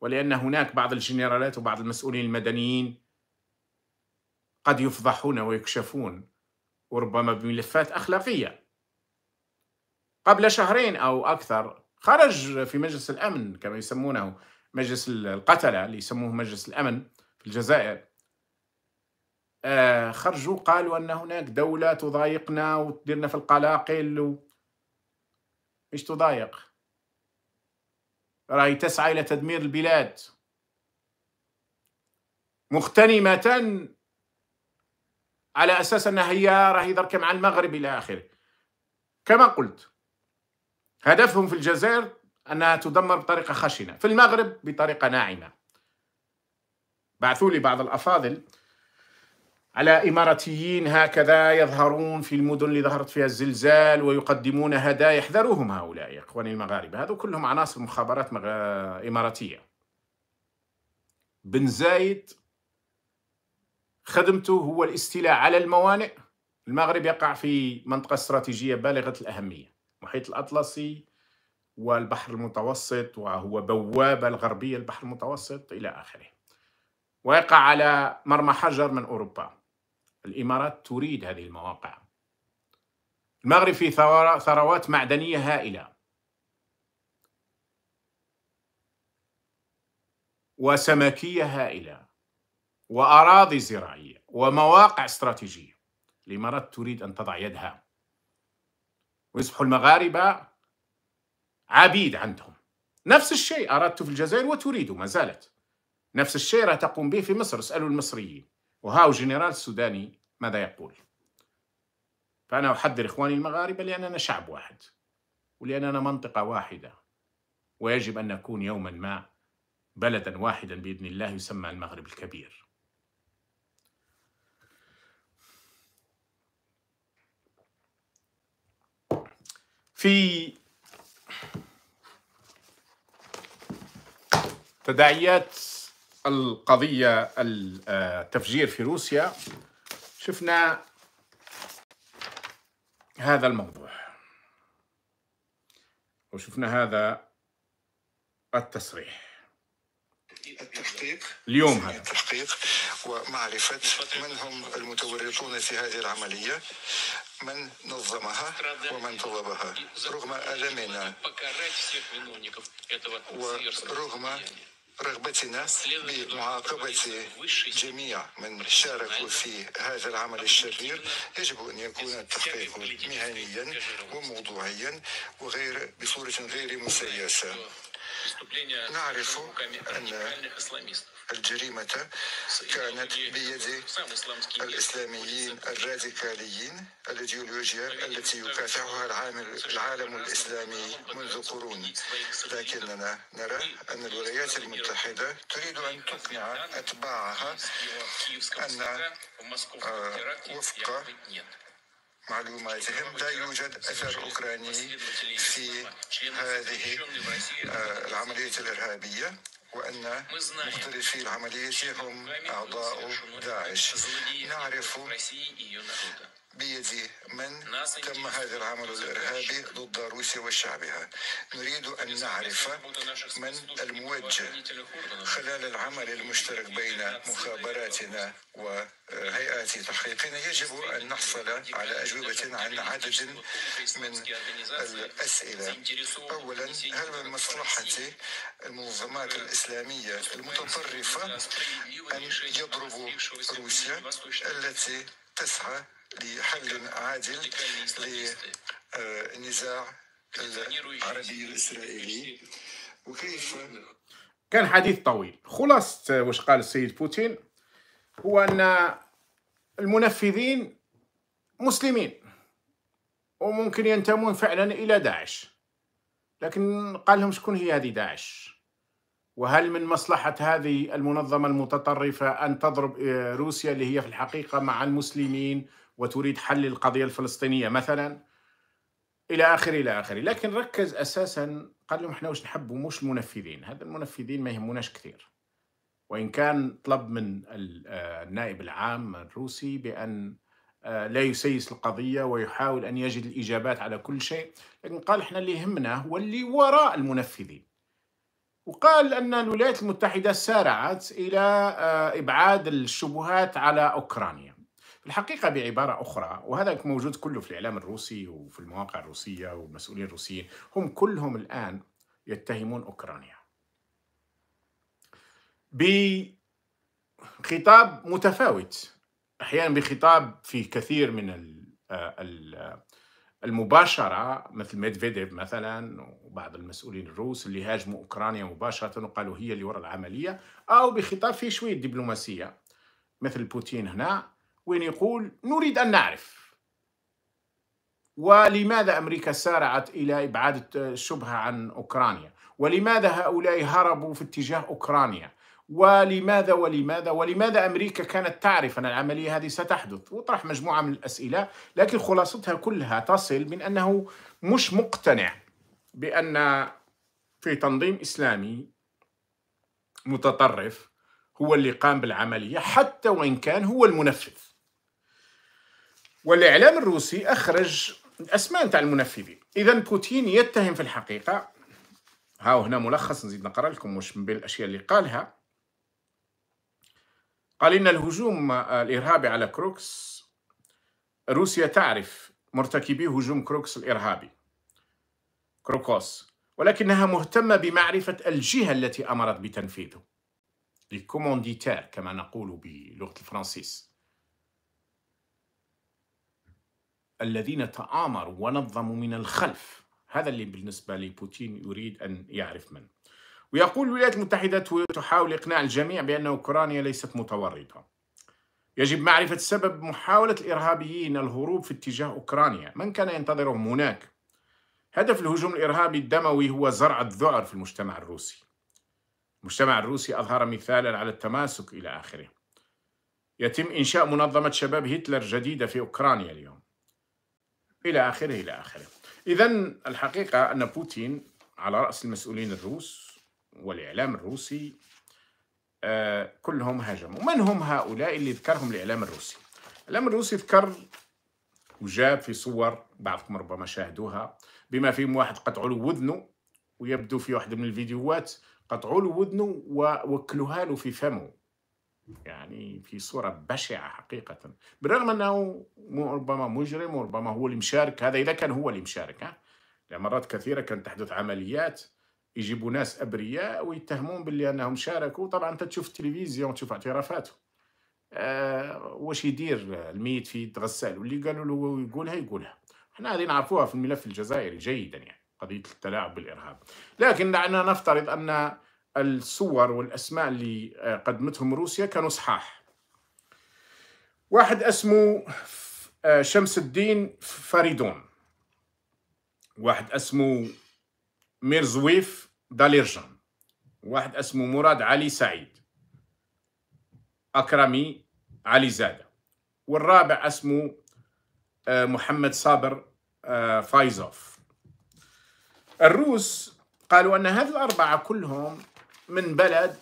Speaker 1: ولأن هناك بعض الجنرالات وبعض المسؤولين المدنيين قد يفضحون ويكشفون وربما بملفات أخلاقية قبل شهرين أو أكثر خرج في مجلس الأمن كما يسمونه مجلس القتلة اللي يسموه مجلس الأمن في الجزائر آه، خرجوا قالوا أن هناك دولة تضايقنا وتديرنا في القلاقل و... إيش تضايق راهي تسعى إلى تدمير البلاد مغتنمة على أساس أنها هي راهي ضركة مع المغرب إلى آخره كما قلت هدفهم في الجزائر أنها تدمر بطريقة خشنة في المغرب بطريقة ناعمة بعثوا لي بعض الأفاضل على إماراتيين هكذا يظهرون في المدن اللي ظهرت فيها الزلزال ويقدمون هدايا احذروهم هؤلاء يا إخواني المغاربة هذو كلهم عناصر مخابرات مغ... إماراتية بن زايد خدمته هو الاستيلاء على الموانئ المغرب يقع في منطقة استراتيجية بالغة الأهمية محيط الأطلسي والبحر المتوسط وهو بوابة الغربية البحر المتوسط إلى آخره ويقع على مرمى حجر من أوروبا الإمارات تريد هذه المواقع المغرب في ثروات معدنية هائلة وسمكية هائلة وأراضي زراعية ومواقع استراتيجية الإمارات تريد أن تضع يدها ويصبح المغاربة عبيد عندهم نفس الشيء أردت في الجزائر وتريد ما زالت نفس الشيء راه تقوم به في مصر اسألوا المصريين وهاو جنرال السوداني ماذا يقول فأنا أحذر إخواني المغاربة لأننا شعب واحد ولأننا منطقة واحدة ويجب أن نكون يوما ما بلدا واحدا بإذن الله يسمى المغرب الكبير في تداعيات القضية التفجير في روسيا شفنا هذا الموضوع وشفنا هذا التصريح التحقيق اليوم هذا التحقيق
Speaker 2: ومعرفة من هم المتورطون في هذه العملية من نظمها ومن طلبها رغم ألمنا ورغم رغبتنا بمعاقبة جميع من شاركوا في هذا العمل الشرير يجب أن يكون التحقيق مهنيا وموضوعيا وغير بصورة غير مسيسة
Speaker 1: نعرف أن
Speaker 2: الجريمة كانت بيد الإسلاميين الراديكاليين الإيديولوجيا التي يكافحها العالم الإسلامي منذ قرون لكننا نرى أن الولايات المتحدة تريد أن تقنع أتباعها أن وفق معلوماتهم لا يوجد أثر أوكراني في هذه آه، العملية الإرهابية وأن مختلفي العملية هم أعضاء داعش نعرف بيد من تم هذا العمل الإرهابي ضد روسيا وشعبها نريد أن نعرف من الموجه خلال العمل المشترك بين مخابراتنا وهيئات تحقيقنا يجب أن نحصل على أجوبة عن عدد من الأسئلة أولا هل من مصلحة المنظمات الإسلامية المتطرفة أن يضربوا روسيا التي تسعى لحل عادل للنزاع العربي الاسرائيلي
Speaker 1: وكيف كان حديث طويل خلاصة واش قال السيد بوتين هو أن المنفذين مسلمين وممكن ينتمون فعلا إلى داعش لكن قال لهم شكون هي هذه داعش وهل من مصلحة هذه المنظمة المتطرفة أن تضرب آه، روسيا اللي هي في الحقيقة مع المسلمين وتريد حل القضية الفلسطينية مثلا إلى آخره إلى آخره لكن ركز أساسا قال لهم إحنا وش نحب مش منفذين هذا المنفذين ما يهموناش كثير وإن كان طلب من آه، النائب العام الروسي بأن آه، لا يسيس القضية ويحاول أن يجد الإجابات على كل شيء لكن قال إحنا اللي يهمنا هو اللي وراء المنفذين وقال أن الولايات المتحدة سارعت إلى آه، إبعاد الشبهات على أوكرانيا في الحقيقة بعبارة أخرى وهذا موجود كله في الإعلام الروسي وفي المواقع الروسية والمسؤولين الروسيين هم كلهم الآن يتهمون أوكرانيا بخطاب متفاوت أحيانا بخطاب في كثير من آه، آه، المباشرة مثل ميدفيديف مثلا وبعض المسؤولين الروس اللي هاجموا أوكرانيا مباشرة وقالوا هي اللي وراء العملية أو بخطاب فيه شوية دبلوماسية مثل بوتين هنا وين يقول نريد أن نعرف ولماذا أمريكا سارعت إلى إبعاد الشبهة عن أوكرانيا ولماذا هؤلاء هربوا في اتجاه أوكرانيا ولماذا ولماذا ولماذا أمريكا كانت تعرف أن العملية هذه ستحدث وطرح مجموعة من الأسئلة لكن خلاصتها كلها تصل من أنه مش مقتنع بأن في تنظيم إسلامي متطرف هو اللي قام بالعملية حتى وإن كان هو المنفذ والإعلام الروسي أخرج الأسماء نتاع المنفذين إذا بوتين يتهم في الحقيقة ها هنا ملخص نزيد نقرأ لكم واش من بين الأشياء اللي قالها قال إن الهجوم آه، الإرهابي على كروكس روسيا تعرف مرتكبي هجوم كروكس الإرهابي كروكوس ولكنها مهتمة بمعرفة الجهة التي أمرت بتنفيذه الكومونديتير كما نقول بلغة الفرنسيس الذين تآمروا ونظموا من الخلف هذا اللي بالنسبة لبوتين يريد أن يعرف من ويقول الولايات المتحدة تحاول إقناع الجميع بأن أوكرانيا ليست متورطة يجب معرفة سبب محاولة الإرهابيين الهروب في اتجاه أوكرانيا من كان ينتظرهم هناك؟ هدف الهجوم الإرهابي الدموي هو زرع الذعر في المجتمع الروسي المجتمع الروسي أظهر مثالا على التماسك إلى آخره يتم إنشاء منظمة شباب هتلر جديدة في أوكرانيا اليوم إلى آخره إلى آخره إذا الحقيقة أن بوتين على رأس المسؤولين الروس والإعلام الروسي آه، كلهم هاجموا من هم هؤلاء اللي ذكرهم الإعلام الروسي الإعلام الروسي ذكر وجاب في صور بعضكم ربما شاهدوها بما فيهم واحد قطعوا له وذنه ويبدو في واحد من الفيديوهات قطعوا له وذنه ووكلوها له في فمه يعني في صورة بشعة حقيقة بالرغم أنه ربما مجرم وربما هو اللي مشارك هذا إذا كان هو اللي مشارك ها؟ مرات كثيرة كانت تحدث عمليات يجيبوا ناس أبرياء ويتهمون باللي أنهم شاركوا طبعا أنت تشوف التلفزيون تشوف اعترافاته أه واش يدير الميت في يد واللي قالوا له يقولها يقولها احنا هذه نعرفوها في الملف الجزائري جيدا يعني قضية التلاعب بالإرهاب لكن دعنا نفترض أن الصور والاسماء اللي آه، قدمتهم روسيا كانوا صحاح واحد اسمه آه، شمس الدين فريدون واحد اسمه ميرزويف داليرجان واحد اسمه مراد علي سعيد اكرمي علي زاده والرابع اسمه آه، محمد صابر فايزوف الروس قالوا ان هذه الاربعه كلهم من بلد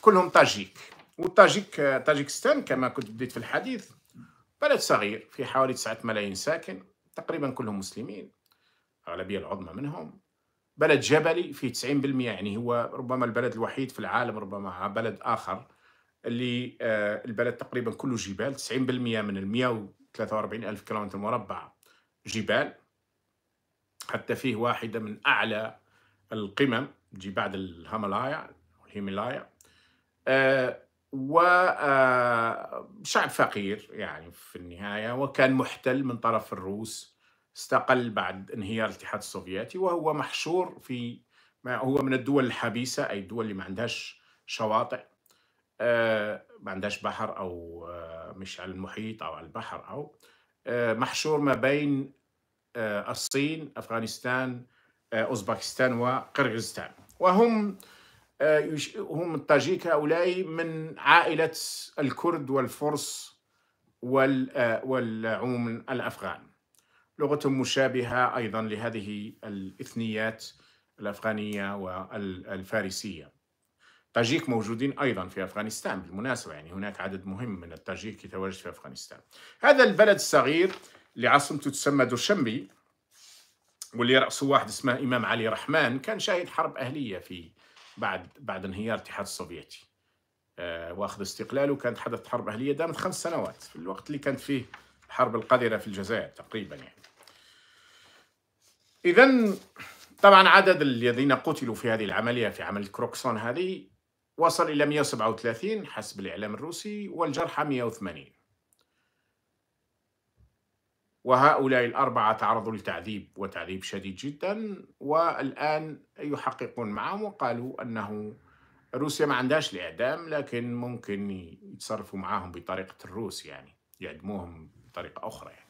Speaker 1: كلهم طاجيك والطاجيك طاجيكستان كما كنت بديت في الحديث بلد صغير في حوالي 9 ملايين ساكن تقريبا كلهم مسلمين الأغلبية العظمى منهم بلد جبلي فيه 90% يعني هو ربما البلد الوحيد في العالم ربما مع بلد آخر اللي آه، البلد تقريبا كله جبال 90% من ال 143 ألف كيلومتر مربع جبال حتى فيه واحدة من أعلى القمم جي بعد الهيمالايا الهيمالايا آه وشعب آه، فقير يعني في النهاية وكان محتل من طرف الروس استقل بعد انهيار الاتحاد السوفيتي وهو محشور في ما هو من الدول الحبيسة أي الدول اللي ما عندهاش شواطئ آه، ما عندهاش بحر أو آه، مش على المحيط أو على البحر أو محشور ما بين الصين أفغانستان أوزباكستان وقرغيزستان وهم آه، هم الطاجيك هؤلاء من عائلة الكرد والفرس آه، والعموم الأفغان لغتهم مشابهة أيضا لهذه الإثنيات الأفغانية والفارسية تاجيك موجودين أيضا في أفغانستان بالمناسبة يعني هناك عدد مهم من الطاجيك يتواجد في أفغانستان هذا البلد الصغير اللي عاصمته تسمى دوشنبي واللي رأسه واحد اسمه إمام علي رحمن كان شاهد حرب أهلية في بعد بعد انهيار الاتحاد السوفيتي آه واخذ استقلاله كانت حدث حرب أهلية دامت خمس سنوات في الوقت اللي كانت فيه الحرب القذرة في الجزائر تقريبا يعني إذا طبعا عدد الذين قتلوا في هذه العملية في عملية كروكسون هذه وصل إلى 137 حسب الإعلام الروسي والجرحى 180 وهؤلاء الأربعة تعرضوا لتعذيب وتعذيب شديد جدا والآن يحققون معهم وقالوا أنه روسيا ما عندهاش الإعدام لكن ممكن يتصرفوا معهم بطريقة الروس يعني يعدموهم بطريقة أخرى يعني.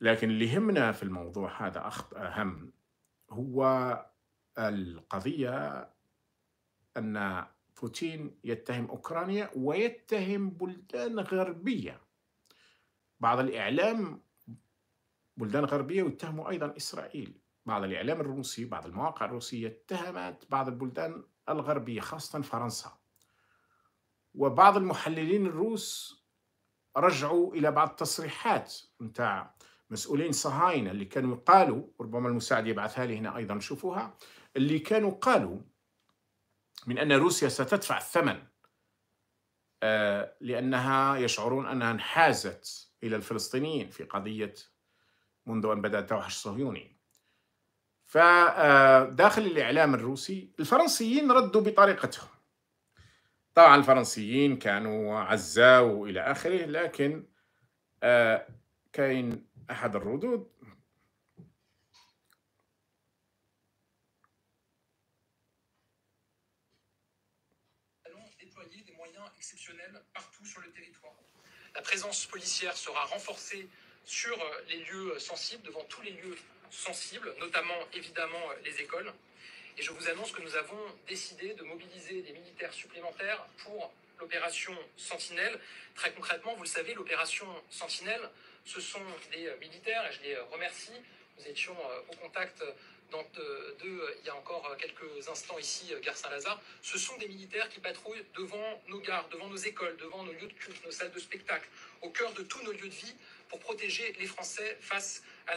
Speaker 1: لكن اللي يهمنا في الموضوع هذا أخ... أهم هو القضية أن بوتين يتهم أوكرانيا ويتهم بلدان غربية بعض الإعلام بلدان غربية واتهموا أيضا إسرائيل بعض الإعلام الروسي بعض المواقع الروسية اتهمت بعض البلدان الغربية خاصة فرنسا وبعض المحللين الروس رجعوا إلى بعض التصريحات نتاع مسؤولين صهاينة اللي كانوا قالوا ربما المساعد يبعثها لي هنا أيضا شوفوها اللي كانوا قالوا من أن روسيا ستدفع الثمن آه، لأنها يشعرون أنها انحازت إلى الفلسطينيين في قضية منذ أن بدأ التوحش الصهيوني فداخل آه، الإعلام الروسي الفرنسيين ردوا بطريقتهم طبعا الفرنسيين كانوا عزاء الى آخره لكن آه، كاين أحد الردود
Speaker 2: La présence policière sera renforcée sur euh, les lieux euh, sensibles, devant tous les lieux sensibles, notamment évidemment euh, les écoles. Et je vous annonce que nous avons décidé de mobiliser des militaires supplémentaires pour l'opération Sentinelle. Très concrètement, vous le savez, l'opération Sentinelle, ce sont des militaires, et je les remercie. Nous étions au contact euh, euh, il y a encore euh, quelques instants ici, Gare Saint-Lazare, ce sont des militaires qui patrouillent devant nos gares, devant nos écoles, devant nos lieux de culte, nos salles de spectacle, au cœur de tous nos lieux de vie, pour protéger les Français face à la